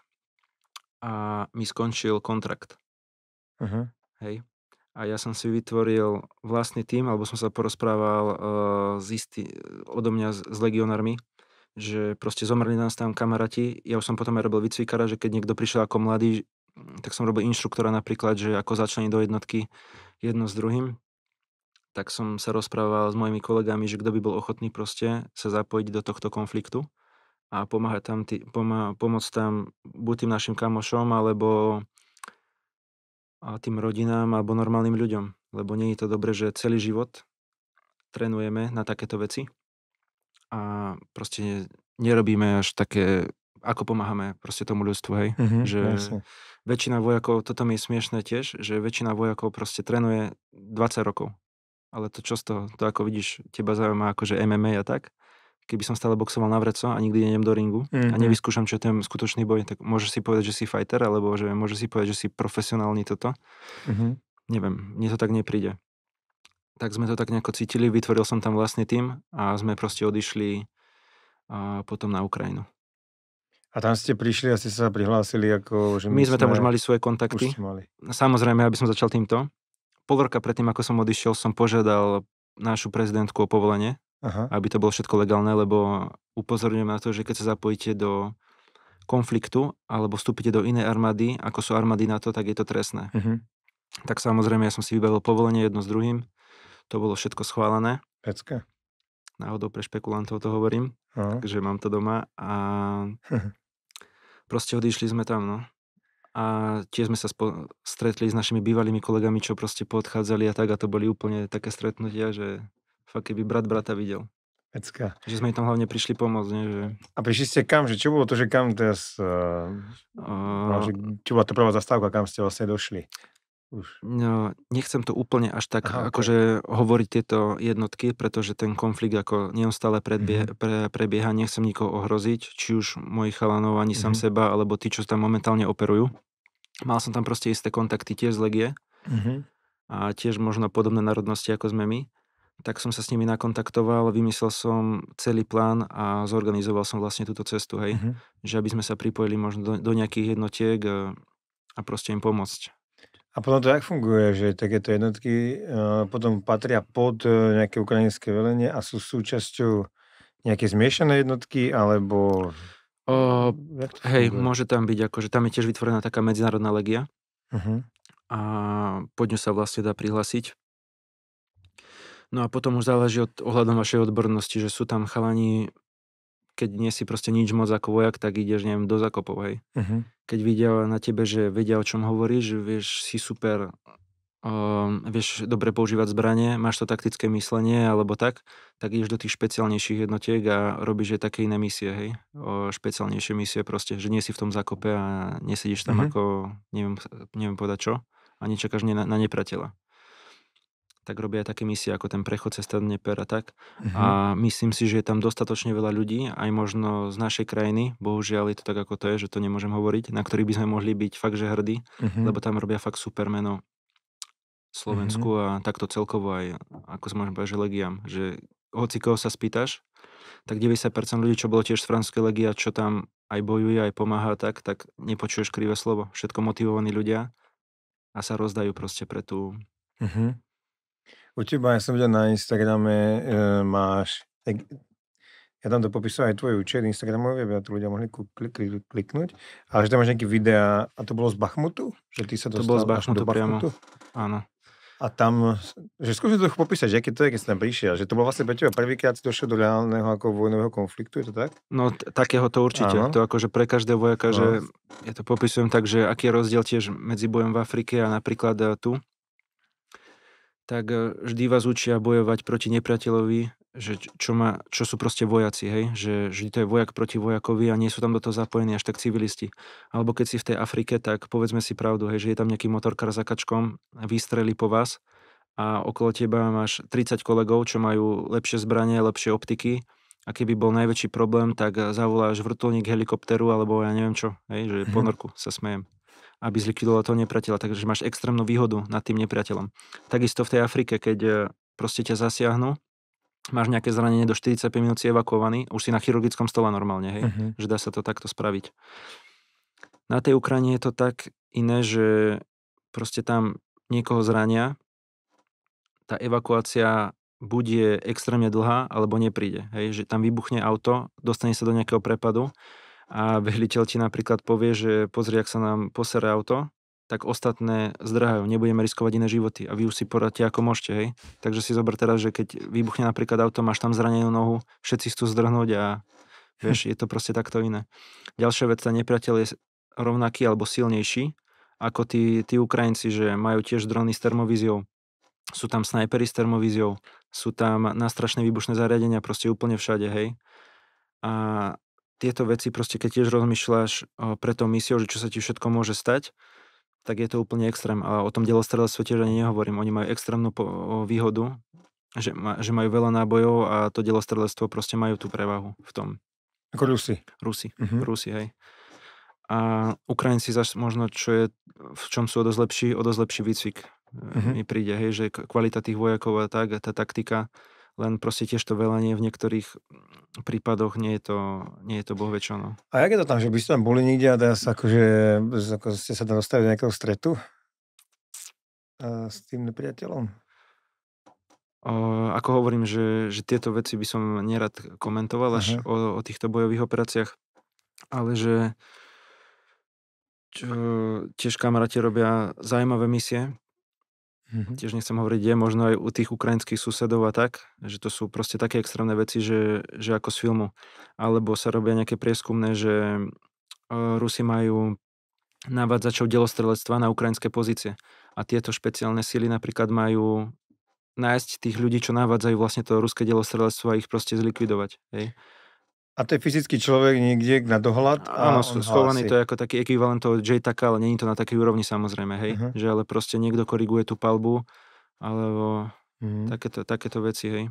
a mi skončil kontrakt. Uh-huh. Hej. A ja som si vytvoril vlastný tým, alebo som sa porozprával uh, eh, z istý, odo mňa s, s legionármi, že proste zomreli nás tam kamaráti. Ja už som potom aj robil výcvikára, že keď niekto prišiel ako mladý, tak som robil inštruktora napríklad, že ako začleniť do jednotky jedno s druhým. Tak som sa rozprával s mojimi kolegami, že kto by bol ochotný proste sa zapojiť do tohto konfliktu a pomáhať tam, tý, pomá, pomôcť tam buď tým našim kamošom, alebo a tým rodinám, alebo normálnym ľuďom. Lebo nie je to dobré, že celý život trénujeme na takéto veci a proste nerobíme až také, ako pomáhame proste tomu ľudstvu, hej. Mm-hmm, že jasne. väčšina vojakov, toto mi je smiešné tiež, že väčšina vojakov proste trénuje 20 rokov. Ale to čo z toho, to ako vidíš, teba zaujíma akože MMA a tak. Keby som stále boxoval na vreco a nikdy nejdem do ringu mm-hmm. a mhm. nevyskúšam, čo je ten skutočný boj, tak môže si povedať, že si fighter, alebo že môže si povedať, že si profesionálny toto. Mm-hmm. Neviem, mne to tak nepríde tak sme to tak nejako cítili, vytvoril som tam vlastný tým a sme proste odišli a potom na Ukrajinu. A tam ste prišli a ste sa prihlásili ako... Že my, my sme tam už mali svoje kontakty. mali. Samozrejme, aby som začal týmto. Pol roka predtým, ako som odišiel, som požiadal našu prezidentku o povolenie, Aha. aby to bolo všetko legálne, lebo upozorňujem na to, že keď sa zapojíte do konfliktu alebo vstúpite do inej armády, ako sú armády na to, tak je to trestné. Uh-huh. Tak samozrejme, ja som si vybavil povolenie jedno s druhým to bolo všetko schválené. Pecka. Náhodou pre špekulantov to hovorím, že no. takže mám to doma a <laughs> proste odišli sme tam, no. A tiež sme sa spo- stretli s našimi bývalými kolegami, čo proste podchádzali a tak a to boli úplne také stretnutia, že fakt keby brat brata videl. Pecka. Že sme im tam hlavne prišli pomôcť, nie? Že... A prišli ste kam? Že čo bolo to, že kam teraz... Uh, uh, čo bola to prvá zastávka, kam ste vlastne došli? už? No, nechcem to úplne až tak Aha, akože okay. hovoriť tieto jednotky, pretože ten konflikt ako neustále predbie, mm-hmm. pre, prebieha, nechcem nikoho ohroziť, či už mojich chalanov, ani mm-hmm. sám mhm. seba, alebo tí, čo tam momentálne operujú. Mal som tam proste isté kontakty tiež z Legie mm-hmm. a tiež možno podobné národnosti, ako sme my. Tak som sa s nimi nakontaktoval, vymyslel som celý plán a zorganizoval som vlastne túto cestu, hej. Mm-hmm. Že aby sme sa pripojili možno do, do nejakých jednotiek e, a proste im pomôcť. A potom to tak funguje, že takéto jednotky eh, potom patria pod eh, nejaké ukrajinské velenie a sú súčasťou nejaké zmiešané jednotky, alebo... O, hej, funguje? môže tam byť, akože tam je tiež vytvorená taká medzinárodná legia uh-huh. a pod ňu sa vlastne dá prihlásiť. No a potom už záleží od ohľadom vašej odbornosti, že sú tam chalani keď nie si proste nič moc ako vojak, tak ideš, neviem, do zakopov, hej. Uh-huh. Keď vidia na tebe, že vedia, o čom hovoríš, vieš, si super, um, vieš dobre používať zbranie, máš to taktické myslenie alebo tak, tak ideš do tých špeciálnejších jednotiek a robíš aj také iné misie, hej. O, špeciálnejšie misie proste, že nie si v tom zakope a nesedíš tam uh-huh. ako, neviem, neviem povedať čo a nečakáš na, na nepratela tak robia také misie ako ten prechod cez Dnieper a tak. Uh-huh. A mhm. myslím si, že je tam dostatočne veľa ľudí, aj možno z našej krajiny, bohužiaľ je to tak ako to je, že to nemôžem hovoriť, na ktorých by sme mohli byť fakt, že hrdí, uh-huh. lebo tam robia fakt supermeno meno Slovensku uh-huh. a takto celkovo aj, ako sa môžem povedať, že legiam, že hoci koho sa spýtaš, tak 90% ľudí, čo bolo tiež z francúzskej legia, čo tam aj bojuje, aj pomáha, tak, tak nepočuješ krivé slovo. Všetko motivovaní ľudia a sa rozdajú proste pre tú, uh-huh. U teba, ja som videl na Instagrame, e, máš, tak, e, ja tam to popisujem aj tvoj účet Instagramový, aby to ľudia mohli klik, klik, kliknúť, ale že tam máš nejaké videá, a to bolo z Bachmutu? Že ty sa to bolo z Bachmutu, do Bachmutu? Priamo. Áno. A tam, že skúsim to popísať, aké to je, keď si tam prišiel, že to bol vlastne pre teba prvýkrát si došiel do reálneho ako vojnového konfliktu, je to tak? No, t- takého to určite, Áno. to akože pre každého vojaka, no. že ja to popisujem tak, že aký je rozdiel tiež medzi bojom v Afrike a napríklad e, tu, tak e, vždy vás učia bojovať proti nepriateľovi, že čo, má, čo sú proste vojaci, hej? že vždy to je vojak proti vojakovi a nie sú tam do toho zapojení až tak civilisti. Alebo keď si v tej Afrike, tak povedzme si pravdu, hej, že je tam nejaký motorkar za kačkom, vystrelí po vás a okolo teba máš 30 kolegov, čo majú lepšie zbranie, lepšie optiky a keby bol najväčší problém, tak e, zavoláš vrtulník, helikopteru alebo ja neviem čo, hej, že mhm. ponorku, sa smejem aby zlikvidovala toho nepriateľa. Takže máš extrémnu výhodu nad tým nepriateľom. Takisto v tej Afrike, keď e, proste ťa zasiahnu, máš nejaké zranenie, do 45 minút si evakuovaný, už si na chirurgickom stole normálne, hej, uh-huh. že dá sa to takto spraviť. Na tej Ukrajine je to tak iné, že proste tam niekoho zrania, tá evakuácia buď je extrémne dlhá, alebo nepríde. Hej, že tam vybuchne auto, dostane sa do nejakého prepadu a veliteľ ti napríklad povie, že pozri, ak sa nám posere auto, tak ostatné zdrhajú, nebudeme riskovať iné životy a vy už si poradte ako môžete, hej. Takže si zober teraz, že keď vybuchne napríklad auto, máš tam zranenú nohu, všetci chcú zdrhnúť a vieš, je to proste takto iné. Ďalšia vec, tá nepriateľ je rovnaký alebo silnejší ako tí, tí Ukrajinci, že majú tiež drony s termovíziou, sú tam snajpery s termovíziou, sú tam nástrašné výbušné zariadenia, proste úplne všade, hej. A tieto veci, proste keď tiež rozmýšľaš pre tou misiou, že čo sa ti všetko môže stať, tak je to úplne extrém. A o tom delostrelectve tiež ani nehovorím. Oni majú extrémnu výhodu, že, ma, že majú veľa nábojov a to delostrelectvo proste majú tú prevahu v tom. Ako Rusi. Rusi, uh-huh. Rusi, hej. A Ukrajinci zase možno, čo je, v čom sú o dosť lepší, o dosť lepší výcvik. Uh-huh. Mi príde, hej, že kvalita tých vojakov a tak, tá taktika, len proste tiež to velenie v niektorých mm, prípadoch nie je to, nie je to bohvečono. A jak je to tam, že by ste tam boli nikde a sa akože, ako ste sa tam dostali do nejakého stretu a s tým nepriateľom? O, ako hovorím, že, že tieto veci by som nerad komentoval až uh-huh. o, o týchto bojových operáciách, ale že čo, tiež kamaráti robia zaujímavé misie, Mm-hmm. Tiež nechcem hovoriť, je možno aj u tých ukrajinských susedov a tak, že to sú proste také extrémne veci, že, že ako z filmu. Alebo sa robia nejaké prieskumné, že e, Rusi majú navádzačov delostrelectva na ukrajinské pozície. A tieto špeciálne síly napríklad majú nájsť tých ľudí, čo navádzajú vlastne to ruské delostrelectvo a ich proste zlikvidovať. Hej? A to je fyzický človek niekde na dohľad. A Áno, sú schovaný to je ako taký ekvivalent toho JTAK, ale není to na takej úrovni samozrejme, hej. Uh-huh. Že ale proste niekto koriguje tú palbu, alebo uh-huh. takéto, takéto veci, hej.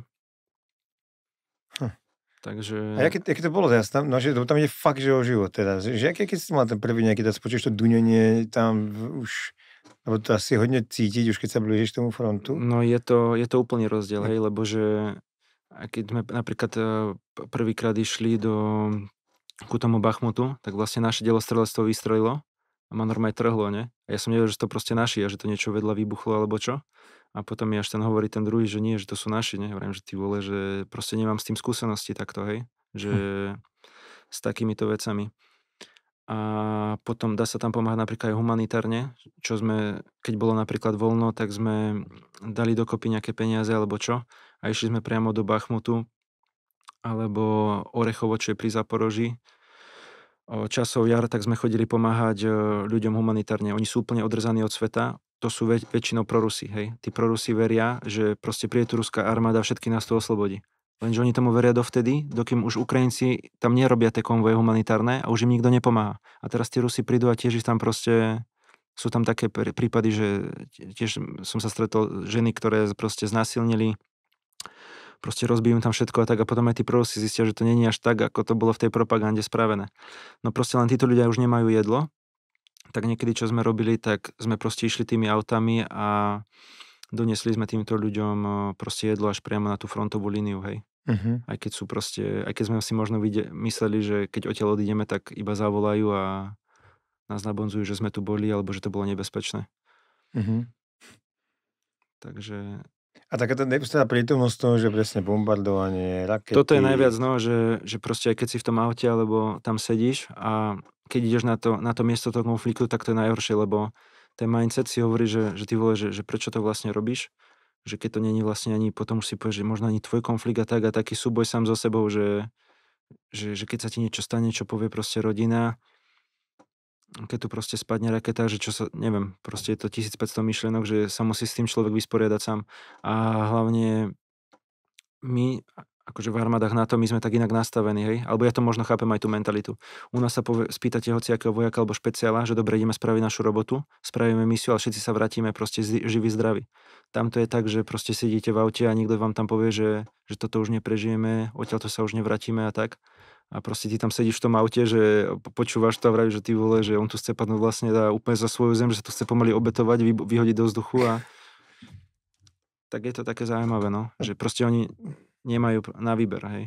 Hm. Takže... A jaké, jaké to bolo teraz? Tam, no, že, tam ide fakt, že o život teda. Že, aké, keď si mal ten prvý nejaký, teda spočíš to dunenie tam už... Lebo to asi hodne cítiť, už keď sa blížiš tomu frontu. No je to, je to úplný rozdiel, hej, lebo že a keď sme napríklad e, prvýkrát išli do, ku tomu Bachmutu, tak vlastne naše delostrelectvo vystrelilo a ma normálne trhlo, ne? A ja som nevedel, že to proste naši a že to niečo vedľa vybuchlo alebo čo. A potom mi až ten hovorí ten druhý, že nie, že to sú naši, ne? Hovorím, že ty vole, že proste nemám s tým skúsenosti takto, hej? Že hm. s takýmito vecami. A potom dá sa tam pomáhať napríklad aj humanitárne, čo sme, keď bolo napríklad voľno, tak sme dali dokopy nejaké peniaze alebo čo a išli sme priamo do Bachmutu alebo Orechovo, čo je pri Zaporoži. Časov jar, tak sme chodili pomáhať e, ľuďom humanitárne. Oni sú úplne odrzaní od sveta. To sú väč- väčšinou prorusy. hej. Tí prorusy veria, že proste príde tu ruská armáda a všetky nás tu oslobodí. Lenže oni tomu veria dovtedy, dokým už Ukrajinci tam nerobia tie konvoje humanitárne a už im nikto nepomáha. A teraz tí Rusi prídu a tiež ich tam proste... Sú tam také prípady, že tiež som sa stretol ženy, ktoré proste znasilnili proste rozbijem tam všetko a tak a potom aj tí proroci zistia, že to není až tak, ako to bolo v tej propagande spravené. No proste len títo ľudia už nemajú jedlo, tak niekedy, čo sme robili, tak sme proste išli tými autami a doniesli sme týmto ľuďom eh, proste jedlo až priamo na tú frontovú líniu, hej. Uh-huh. Aj keď sú proste, aj keď sme si možno vide, mysleli, že keď odtiaľ odídeme, tak iba zavolajú a nás nabonzujú, že sme tu boli, alebo že to bolo nebezpečné. Uh-huh. Takže a taká tá neustá prítomnosť toho, že presne bombardovanie, rakety... Toto je najviac, no, že, že proste aj keď si v tom aute, alebo tam sedíš a keď ideš na to, na to miesto toho konfliktu, tak to je najhoršie, lebo ten mindset si hovorí, že, že ty vole, že, že prečo to vlastne robíš, že keď to není vlastne ani, potom už si povieš, že možno ani tvoj konflikt a tak a taký súboj sám so sebou, že, že, že keď sa ti niečo stane, čo povie proste rodina, keď tu proste spadne raketa, že čo sa, neviem, proste je to 1500 myšlienok, že sa musí s tým človek vysporiadať sám. A hlavne my, akože v armádach to my sme tak inak nastavení, hej? Alebo ja to možno chápem aj tú mentalitu. U nás sa povie, spýtate akého vojaka alebo špeciála, že dobre, ideme spraviť našu robotu, spravíme misiu, ale všetci sa vrátime proste živí, zdraví. Tam to je tak, že proste sedíte v aute a nikto vám tam povie, že, že toto už neprežijeme, odtiaľto sa už nevrátime a tak a proste ty tam sedíš v tom aute, že počúvaš to a vravíš, že ty vole, že on tu chce padnúť vlastne dá úplne za svoju zem, že to chce pomaly obetovať, vy, vyhodiť do vzduchu a tak je to také zaujímavé, no. Že proste oni nemajú na výber, hej.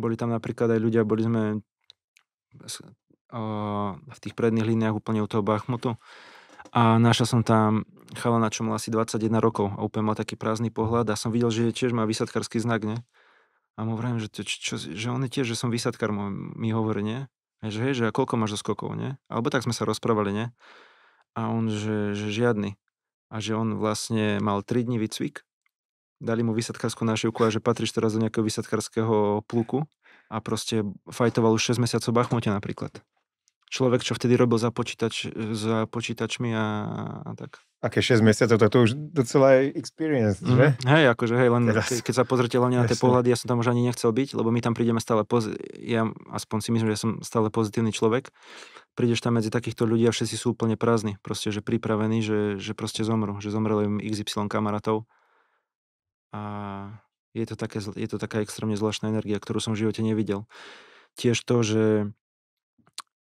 Boli tam napríklad aj ľudia, boli sme v tých predných líniách úplne u toho Bachmutu a našiel som tam na čo mal asi 21 rokov a úplne mal taký prázdny pohľad a som videl, že tiež má vysadkársky znak, ne? A mu vravím, že, to, čo, že on je tiež, že som vysadkár, mi hovorí, nie? A že hej, že a koľko máš zo skokov, nie? Alebo tak sme sa rozprávali, nie? A on, že, že žiadny. A že on vlastne mal 3 dní výcvik, dali mu vysadkárskú nášivku a že patríš teraz do nejakého vysadkárskeho pluku a proste fajtoval už 6 mesiacov Bachmute napríklad človek, čo vtedy robil za, počítač, e, za počítačmi a, a tak. Aké 6 mesiacov, tak to už docela je experience, mm, že? Mhm. Hej, akože, hej, len Teraz. keď sa pozrite len na tie pohľady, ja som tam už ani nechcel byť, lebo my tam prídeme stále, poz... ja aspoň si myslím, že ja som stále pozitívny človek, prídeš tam medzi takýchto ľudí a všetci sú úplne prázdni, proste, že pripravení, že, že proste zomru, že zomreli im XY kamarátov a je to, také, je to taká extrémne zvláštna energia, ktorú som v živote nevidel. Tiež to, že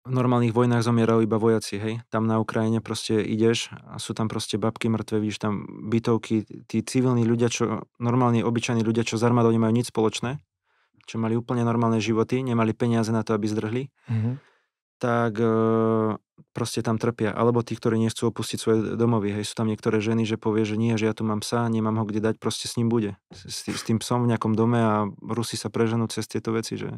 v normálnych vojnách zomierajú iba vojaci, hej. Tam na Ukrajine proste ideš a sú tam proste babky mŕtve, vidíš tam bytovky, tí civilní ľudia, čo normálni, obyčajní ľudia, čo z armádou nemajú nič spoločné, čo mali úplne normálne životy, nemali peniaze na to, aby zdrhli, mm-hmm. tak e, proste tam trpia. Alebo tí, ktorí nechcú opustiť svoje domovy, hej. Sú tam niektoré ženy, že povie, že nie, že ja tu mám psa, nemám ho kde dať, proste s ním bude. S, s tým psom v nejakom dome a Rusi sa preženú cez tieto veci, že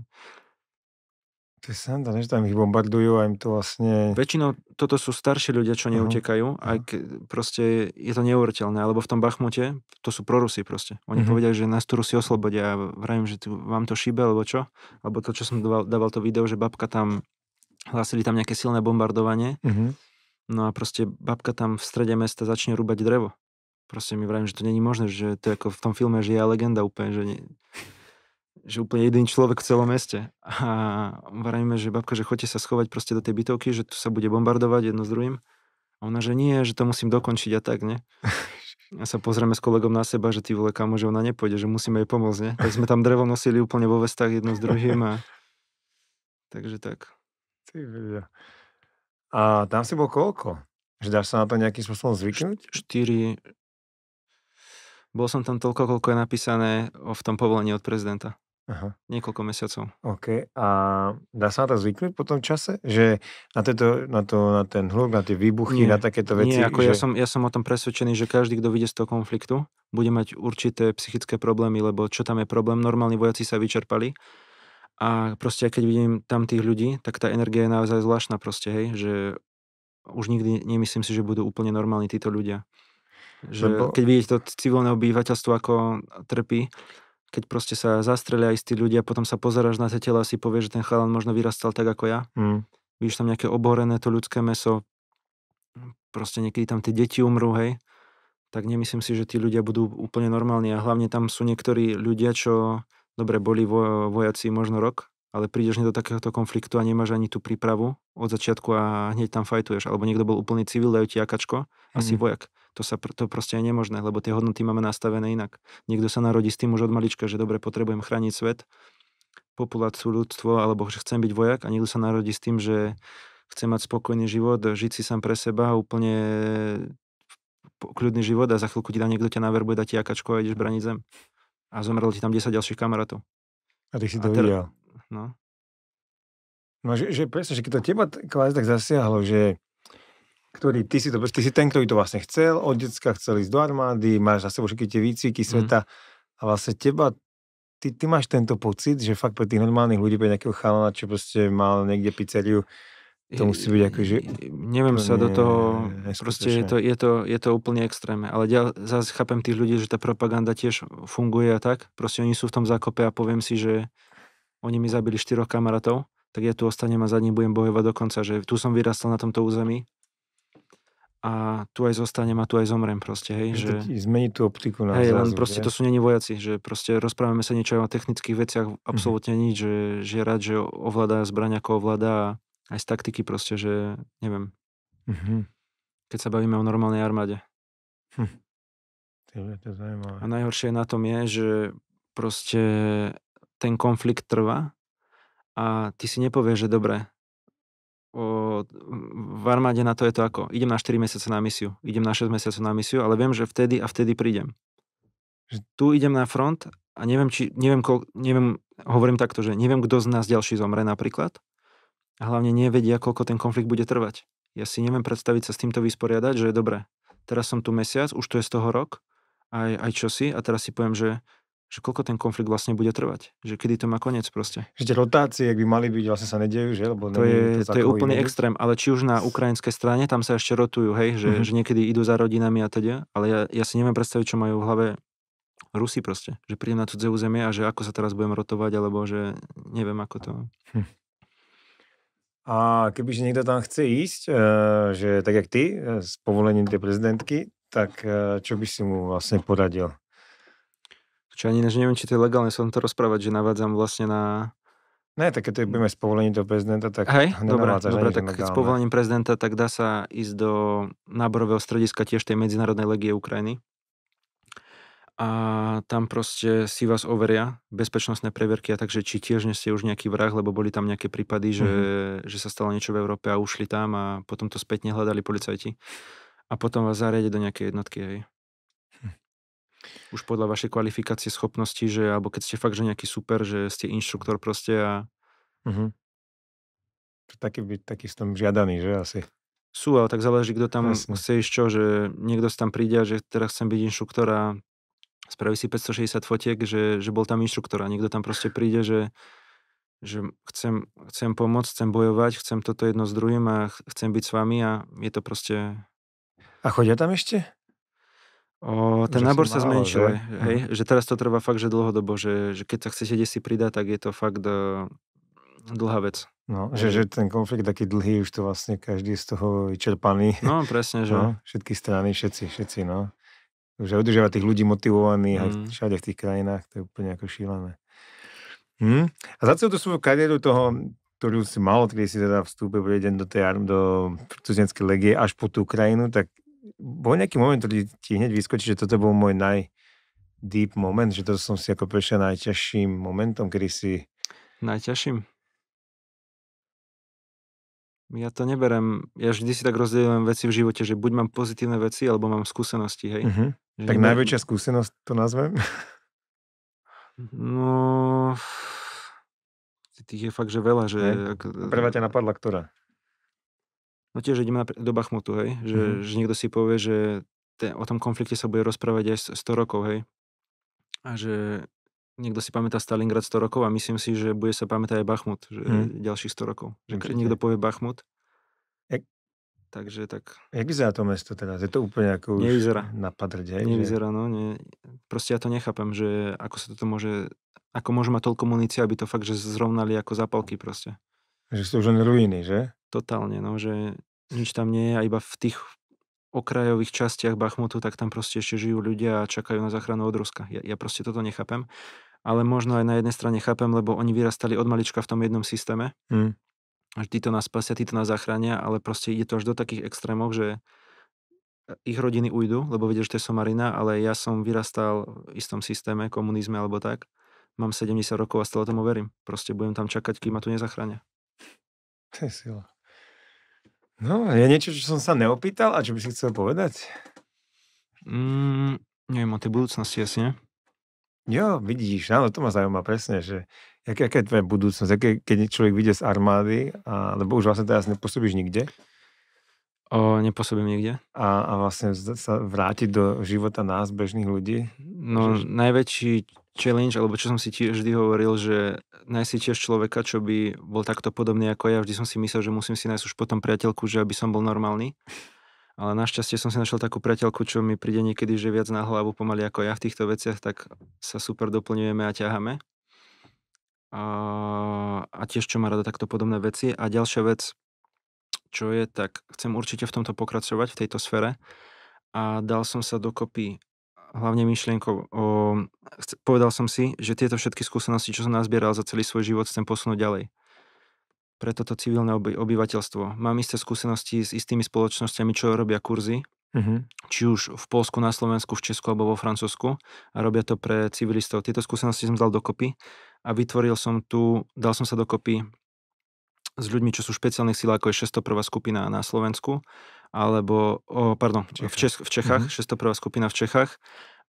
to je sranda, než tam ich bombardujú a im to vlastne... Väčšinou toto sú starší ľudia, čo neutekajú, uh-huh. aj ke, proste je to neuveriteľné, alebo v tom Bachmute to sú prorusy proste. Oni uh-huh. Mhm. povedia, že nás tu Rusi oslobodia a vravím, že tu, vám to šíbe, alebo čo? Alebo to, čo som dával, dával to video, že babka tam, hlásili tam nejaké silné bombardovanie, uh-huh. no a proste babka tam v strede mesta začne rúbať drevo. Proste mi vravím, že to není možné, že to je ako v tom filme, že je legenda úplne, že... Nie že úplne jeden človek v celom meste. A vravíme, že babka, že chodte sa schovať proste do tej bytovky, že tu sa bude bombardovať jedno s druhým. A ona, že nie, že to musím dokončiť a tak, ne? <laughs> A sa pozrieme s kolegom na seba, že ty vole kamo, že ona nepôjde, že musíme jej pomôcť, ne? Tak sme tam drevo nosili úplne vo vestách jedno s druhým a... <laughs> Takže tak. Ty vedia. A tam si bol koľko? Že dáš sa na to nejakým spôsobom zvyknúť? 4, bol som tam toľko, koľko je napísané v tom povolení od prezidenta. Aha. Niekoľko mesiacov. OK. A dá sa na to zvyknúť po tom čase? Že na, tieto, na, to, na ten hluk, na tie výbuchy, nie, na takéto veci? Nie, ako že... ja, som, ja som o tom presvedčený, že každý, kto vyjde z toho konfliktu, bude mať určité psychické problémy, lebo čo tam je problém? Normálni vojaci sa vyčerpali. A proste, keď vidím tam tých ľudí, tak tá energia je naozaj zvláštna proste, hej, že už nikdy nemyslím si, že budú úplne normálni títo ľudia. Že Lebo... Keď vidíte to civilné obyvateľstvo, ako trpí, keď proste sa zastrelia istí ľudia, potom sa pozeráš na tie tela a si povieš, že ten chalan možno vyrastal tak ako ja. Mm. Víš tam nejaké oborené to ľudské meso, proste niekedy tam tie deti umrú, hej, tak nemyslím si, že tí ľudia budú úplne normálni a hlavne tam sú niektorí ľudia, čo dobre boli vo, vojaci možno rok, ale prídeš do takéhoto konfliktu a nemáš ani tú prípravu od začiatku a hneď tam fajtuješ. Alebo niekto bol úplný civil, dajú ti jakačko, mm. asi vojak. To, sa, to proste je nemožné, lebo tie hodnoty máme nastavené inak. Niekto sa narodí s tým už od malička, že dobre, potrebujem chrániť svet, populáciu, ľudstvo, alebo že chcem byť vojak a niekto sa narodí s tým, že chce mať spokojný život, žiť si sám pre seba, úplne kľudný život a za chvíľku ti dá niekto ťa naverbuje, dá ti akačko a ideš braniť zem. A zomrel ti tam 10 ďalších kamarátov. A ty si to ter... Teda, videl. No. No, že, že presne, že keď to teba kvázi tak zasiahlo, že ktorý, ty si, to, ty si ten, ktorý to vlastne chcel, od decka chcel ísť do armády, máš za sebou všetky tie výcviky mm. sveta mm. a vlastne teba, ty, ty máš tento pocit, že fakt pre tých normálnych ľudí, pre nejakého chalana, čo proste mal niekde pizzeriu, to musí byť ako, že... Neviem sa do toho, neskutečne. proste je to, je, to, je to úplne extrémne, ale ja zase chápem tých ľudí, že tá propaganda tiež funguje a tak, proste oni sú v tom zákope a poviem si, že oni mi zabili štyroch kamarátov, tak ja tu ostanem a za ním budem bojovať do konca, že tu som vyrastal na tomto území a tu aj zostanem a tu aj zomrem proste, hej. Že... Zmení tú optiku na Hej, zrazu, len proste je? to sú není vojaci, že proste rozprávame sa niečo aj o technických veciach, mhm. absolútne mm-hmm. nič, že rád, že ovláda zbraň ako ovláda a aj z taktiky proste, že neviem. Mm-hmm. Keď sa bavíme o normálnej armáde. Hm. To je to A najhoršie na tom je, že proste ten konflikt trvá a ty si nepovieš, že dobre, o, v armáde na to je to ako, idem na 4 mesiace na misiu, idem na 6 mesiacov na misiu, ale viem, že vtedy a vtedy prídem. Že tu idem na front a neviem, či, neviem, kol, neviem, hovorím takto, že neviem, kto z nás ďalší zomre napríklad a hlavne nevedia, koľko ten konflikt bude trvať. Ja si neviem predstaviť sa s týmto vysporiadať, že je dobré. Teraz som tu mesiac, už to je z toho rok, aj, aj čosi a teraz si poviem, že že koľko ten konflikt vlastne bude trvať, že kedy to má koniec proste. Že tie rotácie, ak by mali byť, vlastne sa nedejú, že? Lebo to je, to, to je úplný iný. extrém, ale či už na ukrajinskej strane, tam sa ešte rotujú, hej, že, mm-hmm. že niekedy idú za rodinami a teda, ale ja, ja si neviem predstaviť, čo majú v hlave Rusi proste, že prídem na cudze územie a že ako sa teraz budem rotovať, alebo že neviem ako to... Hm. A kebyže niekto tam chce ísť, eh, že tak jak ty, eh, s povolením tej prezidentky, tak eh, čo by si mu vlastne poradil? Čo ani než neviem, či to je legálne sa to rozprávať, že navádzam vlastne na... Ne, tak keď budeme s povolením do prezidenta, tak Hej, dobré, dobré, tak keď s povolením prezidenta, tak dá sa ísť do náborového strediska tiež tej Medzinárodnej legie Ukrajiny. A tam proste si vás overia bezpečnostné preverky a takže či tiež nie ste už nejaký vrah, lebo boli tam nejaké prípady, že, mm-hmm. že sa stalo niečo v Európe a ušli tam a potom to spätne hľadali policajti. A potom vás zariade do nejakej jednotky. Hej už podľa vašej kvalifikácie, schopnosti, že, alebo keď ste fakt, že nejaký super, že ste inštruktor proste a... Uh-huh. Taký byť, taký som žiadaný, že asi. Sú, ale tak záleží, kto tam Jasne. chce ísť čo, že niekto si tam príde a že teraz chcem byť inštruktor a spraví si 560 fotiek, že, že bol tam inštruktor a niekto tam proste príde, že, že chcem, chcem pomôcť, chcem bojovať, chcem toto jedno s druhým a chcem byť s vami a je to proste... A chodia tam ešte? O, ten že nábor sa málo, zmenšil, že? Hej? uh-huh. že teraz to trvá fakt, že dlhodobo, že, že keď sa chcete desi pridať, tak je to fakt uh, dlhá vec. No, že, že ten konflikt taký dlhý, už to vlastne každý z toho vyčerpaný. No, presne, <laughs> že. No, všetky strany, všetci, všetci, no. Že udržiava tých ľudí motivovaných mm. všade v tých krajinách, to je úplne ako šílené. Hm? A za celú tú svoju kariéru toho, ktorú si mal, keď si teda vstúpil jeden do tej do cudzenskej legie až po tú krajinu, tak bol nejaký moment, ktorý ti hneď vyskočí, že toto bol môj naj deep moment, že to som si ako prešiel najťažším momentom, kedy si... Najťažším? Ja to neberem, ja vždy si tak rozdielujem veci v živote, že buď mám pozitívne veci, alebo mám skúsenosti, hej. Uh-huh. tak neberem... najväčšia skúsenosť to nazvem? No, tých je fakt, že veľa. Že... Prvá ťa napadla, ktorá? No tiež ideme do Bachmutu, hej, že, mm-hmm. že niekto si povie, že te, o tom konflikte sa bude rozprávať aj 100 rokov, hej. A že niekto si pamätá Stalingrad 100 rokov a myslím si, že bude sa pamätať aj Bachmut, že mm. ďalších 100 rokov. Že Určite. niekto povie Bachmut. Ek... Takže tak. Jak vyzerá to mesto teraz? Je to úplne ako už napadrť, hej? Nevyzerá, že... no. Ne... Proste ja to nechápem, že ako sa toto môže, ako môže mať toľko munície, aby to fakt, že zrovnali ako zapalky proste. Že sú už len ruiny, že? Totálne, no, že nič tam nie je a iba v tých okrajových častiach Bachmutu, tak tam proste ešte žijú ľudia a čakajú na záchranu od Ruska. Ja, ja proste toto nechápem. Ale možno aj na jednej strane chápem, lebo oni vyrastali od malička v tom jednom systéme. Mm. Až títo nás spasia, títo nás zachránia, ale proste ide to až do takých extrémov, že e, ich rodiny ujdu, lebo vedia, že to je somarina, ale ja som vyrastal v istom systéme, komunizme alebo tak. Mám 70 rokov a stále tomu verím. Proste budem tam čakať, kým ma tu nezachránia. To je sila. No, je niečo, čo som sa neopýtal a čo by si chcel povedať? Mm, neviem, o tej budúcnosti asi, ne? Jo, vidíš, áno, to ma zaujíma presne, že aké jaká je tvoja budúcnosť, aké, keď človek vyjde z armády, a, lebo už vlastne teraz nepôsobíš nikde. O, nepôsobím nikde. A, a vlastne sa vrátiť do života nás, bežných ľudí? No, Že... najväčší challenge, alebo čo som si tiež vždy hovoril, že nájsť si tiež človeka, čo by bol takto podobný ako ja, vždy som si myslel, že musím si nájsť už potom priateľku, že aby som bol normálny. Ale našťastie som si našiel takú priateľku, čo mi príde niekedy, že viac na hlavu pomaly ako ja v týchto veciach, tak sa super doplňujeme a ťaháme. A, a tiež, čo má rada takto podobné veci. A ďalšia vec, čo je, tak chcem určite v tomto pokračovať, v tejto sfere. A dal som sa dokopy hlavne myšlienkou. O, povedal som si, že tieto všetky skúsenosti, čo som nazbieral za celý svoj život, chcem posunúť ďalej. Pre toto civilné oby, obyvateľstvo. Mám isté skúsenosti s istými spoločnosťami, čo robia kurzy, Uh-huh. Či už v Polsku, na Slovensku, v Česku alebo vo Francúzsku a robia to pre civilistov. Tieto skúsenosti som dal dokopy a vytvoril som tu, dal som sa dokopy s ľuďmi, čo sú špeciálnych síl, ako je 601. skupina na Slovensku alebo, oh, pardon, Čechách. v, Čech- v Čechách, mm-hmm. 601. skupina v Čechách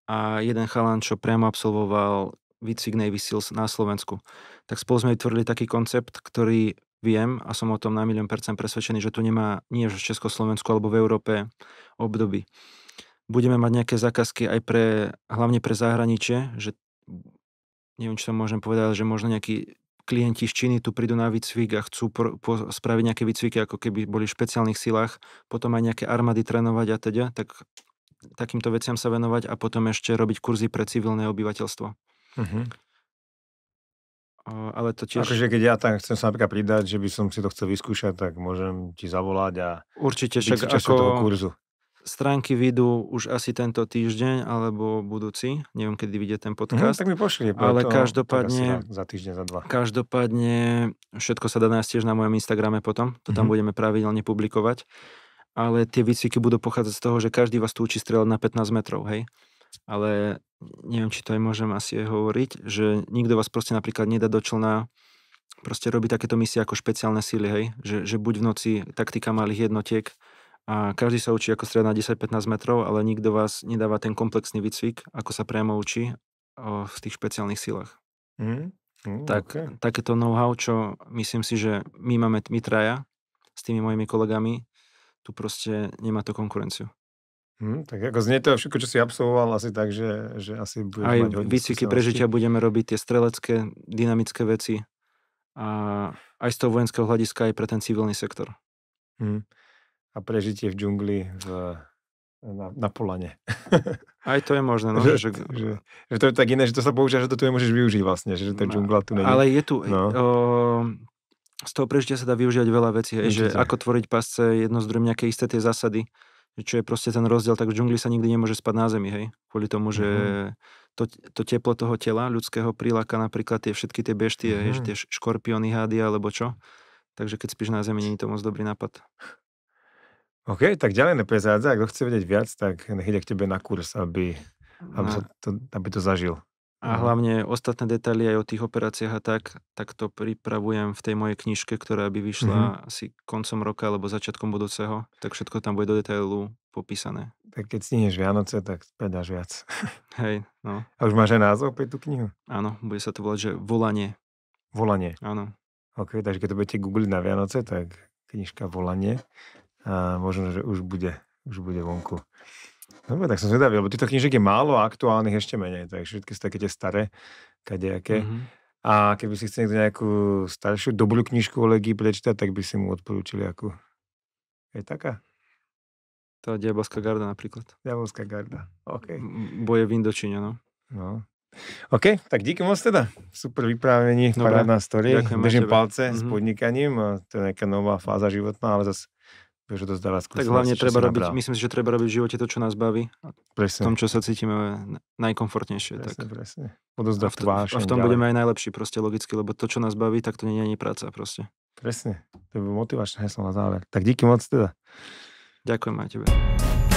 a jeden chalan, čo priamo absolvoval výcvik Navy Seals na Slovensku. Tak spolu sme vytvorili taký koncept, ktorý viem a som o tom na milión percent presvedčený, že tu nemá nie v Československu alebo v Európe období. Budeme mať nejaké zákazky aj pre, hlavne pre zahraničie, že neviem, či to môžem povedať, že možno nejaký klienti z Číny tu prídu na výcvik a chcú pr- po- spraviť nejaké výcviky, ako keby boli v špeciálnych silách, potom aj nejaké armády trénovať a teda, tak takýmto veciam sa venovať a potom ešte robiť kurzy pre civilné obyvateľstvo. Mm-hmm. O, ale to tiež... Akože keď ja tam chcem sa napríklad pridať, že by som si to chcel vyskúšať, tak môžem ti zavolať a Určite, byť však ako, toho kurzu. Stránky vyjdú už asi tento týždeň alebo budúci, neviem kedy vyjde ten mhm, podcast. Mm, tak mi pošli. Ale to, každopádne... za týždeň, za dva. Každopádne všetko sa dá nájsť tiež na mojom Instagrame potom, to tam mm-hmm. budeme pravidelne publikovať. Ale tie výcviky budú pochádzať z toho, že každý vás tu učí strieľať na 15 metrov, hej? Ale neviem, či to aj môžem asi hovoriť, že nikto vás proste napríklad nedá do člna proste robí takéto misie ako špeciálne síly, hej? Že, že buď v noci taktika malých jednotiek, a každý sa učí ako stred na 10-15 metrov, ale nikto vás nedáva ten komplexný výcvik, ako sa priamo učí v tých špeciálnych silách. Mm. Mm, tak, okay. Takéto know-how, čo myslím si, že my máme, my traja s tými mojimi kolegami, tu proste nemá to konkurenciu. Hmm, tak ako znie to všetko, čo si absolvoval, asi tak, že, že asi budeš Aj mať výcviky prežitia budeme robiť tie strelecké, dynamické veci a aj z toho vojenského hľadiska, aj pre ten civilný sektor. Hmm a prežitie v džungli v, na, na polane. Aj to je možné. No, <laughs> že, že, že, že to je tak iné, že to sa používa, že to tu nemôžeš využiť vlastne, že tá no, džungla tu nie Ale je tu... No. O, z toho prežitia sa dá využívať veľa vecí, hej, že ako tvoriť pasce, jedno z nejaké isté tie zásady, čo je proste ten rozdiel, tak v džungli sa nikdy nemôže spať na zemi, hej, kvôli tomu, že mm-hmm. to, to teplo toho tela ľudského priláka napríklad tie všetky tie beštie, mm-hmm. hej, mhm. tie škorpióny, hády alebo čo, takže keď spíš na zemi, nie je to moc dobrý nápad. OK, tak ďalej neprezádza. Kto chce vedieť viac, tak nech ide k tebe na kurz, aby, aby, a... to, aby to zažil. A mhm. hlavne ostatné detaily aj o tých operáciách a tak, tak to pripravujem v tej mojej knižke, ktorá by vyšla mm-hmm. asi koncom roka alebo začiatkom budúceho. Tak všetko tam bude do detailu popísané. Tak keď stíneš Vianoce, tak predáš viac. <laughs> Hej, no. A už máš aj názov pre tú knihu? Áno, bude sa to volať, že Volanie. Volanie? Áno. Ok, takže keď to budete googliť na Vianoce, tak knižka Volanie a možno, že už bude, už bude vonku. Dobre, tak som zvedavý, lebo týchto knižek je málo a aktuálnych ešte menej, takže všetky sú také tie staré, kadejaké. Mm-hmm. A keby si chcel niekto nejakú staršiu, dobrú knižku o legii prečítať, tak by si mu odporúčili akú. Je taká? Tá Diabolská garda napríklad. Diabolská garda, OK. Boje v Indočíne, no. No. OK, tak díky moc teda. Super vyprávení, parádna story. Ďakujem Držím palce mm-hmm. s mhm. podnikaním. To je nejaká nová fáza životná, ale zase to zdáva skúsenosť. Tak hlavne treba robiť, myslím si, že treba robiť v živote to, čo nás baví. Presne. V tom, čo sa cítime najkomfortnejšie. Presne, tak. presne. Odozda v tváš. A v tom budeme aj najlepší proste logicky, lebo to, čo nás baví, tak to nie je ani práca proste. Presne. To je motivačné heslo na záver. Tak díky moc teda. Ďakujem aj tebe.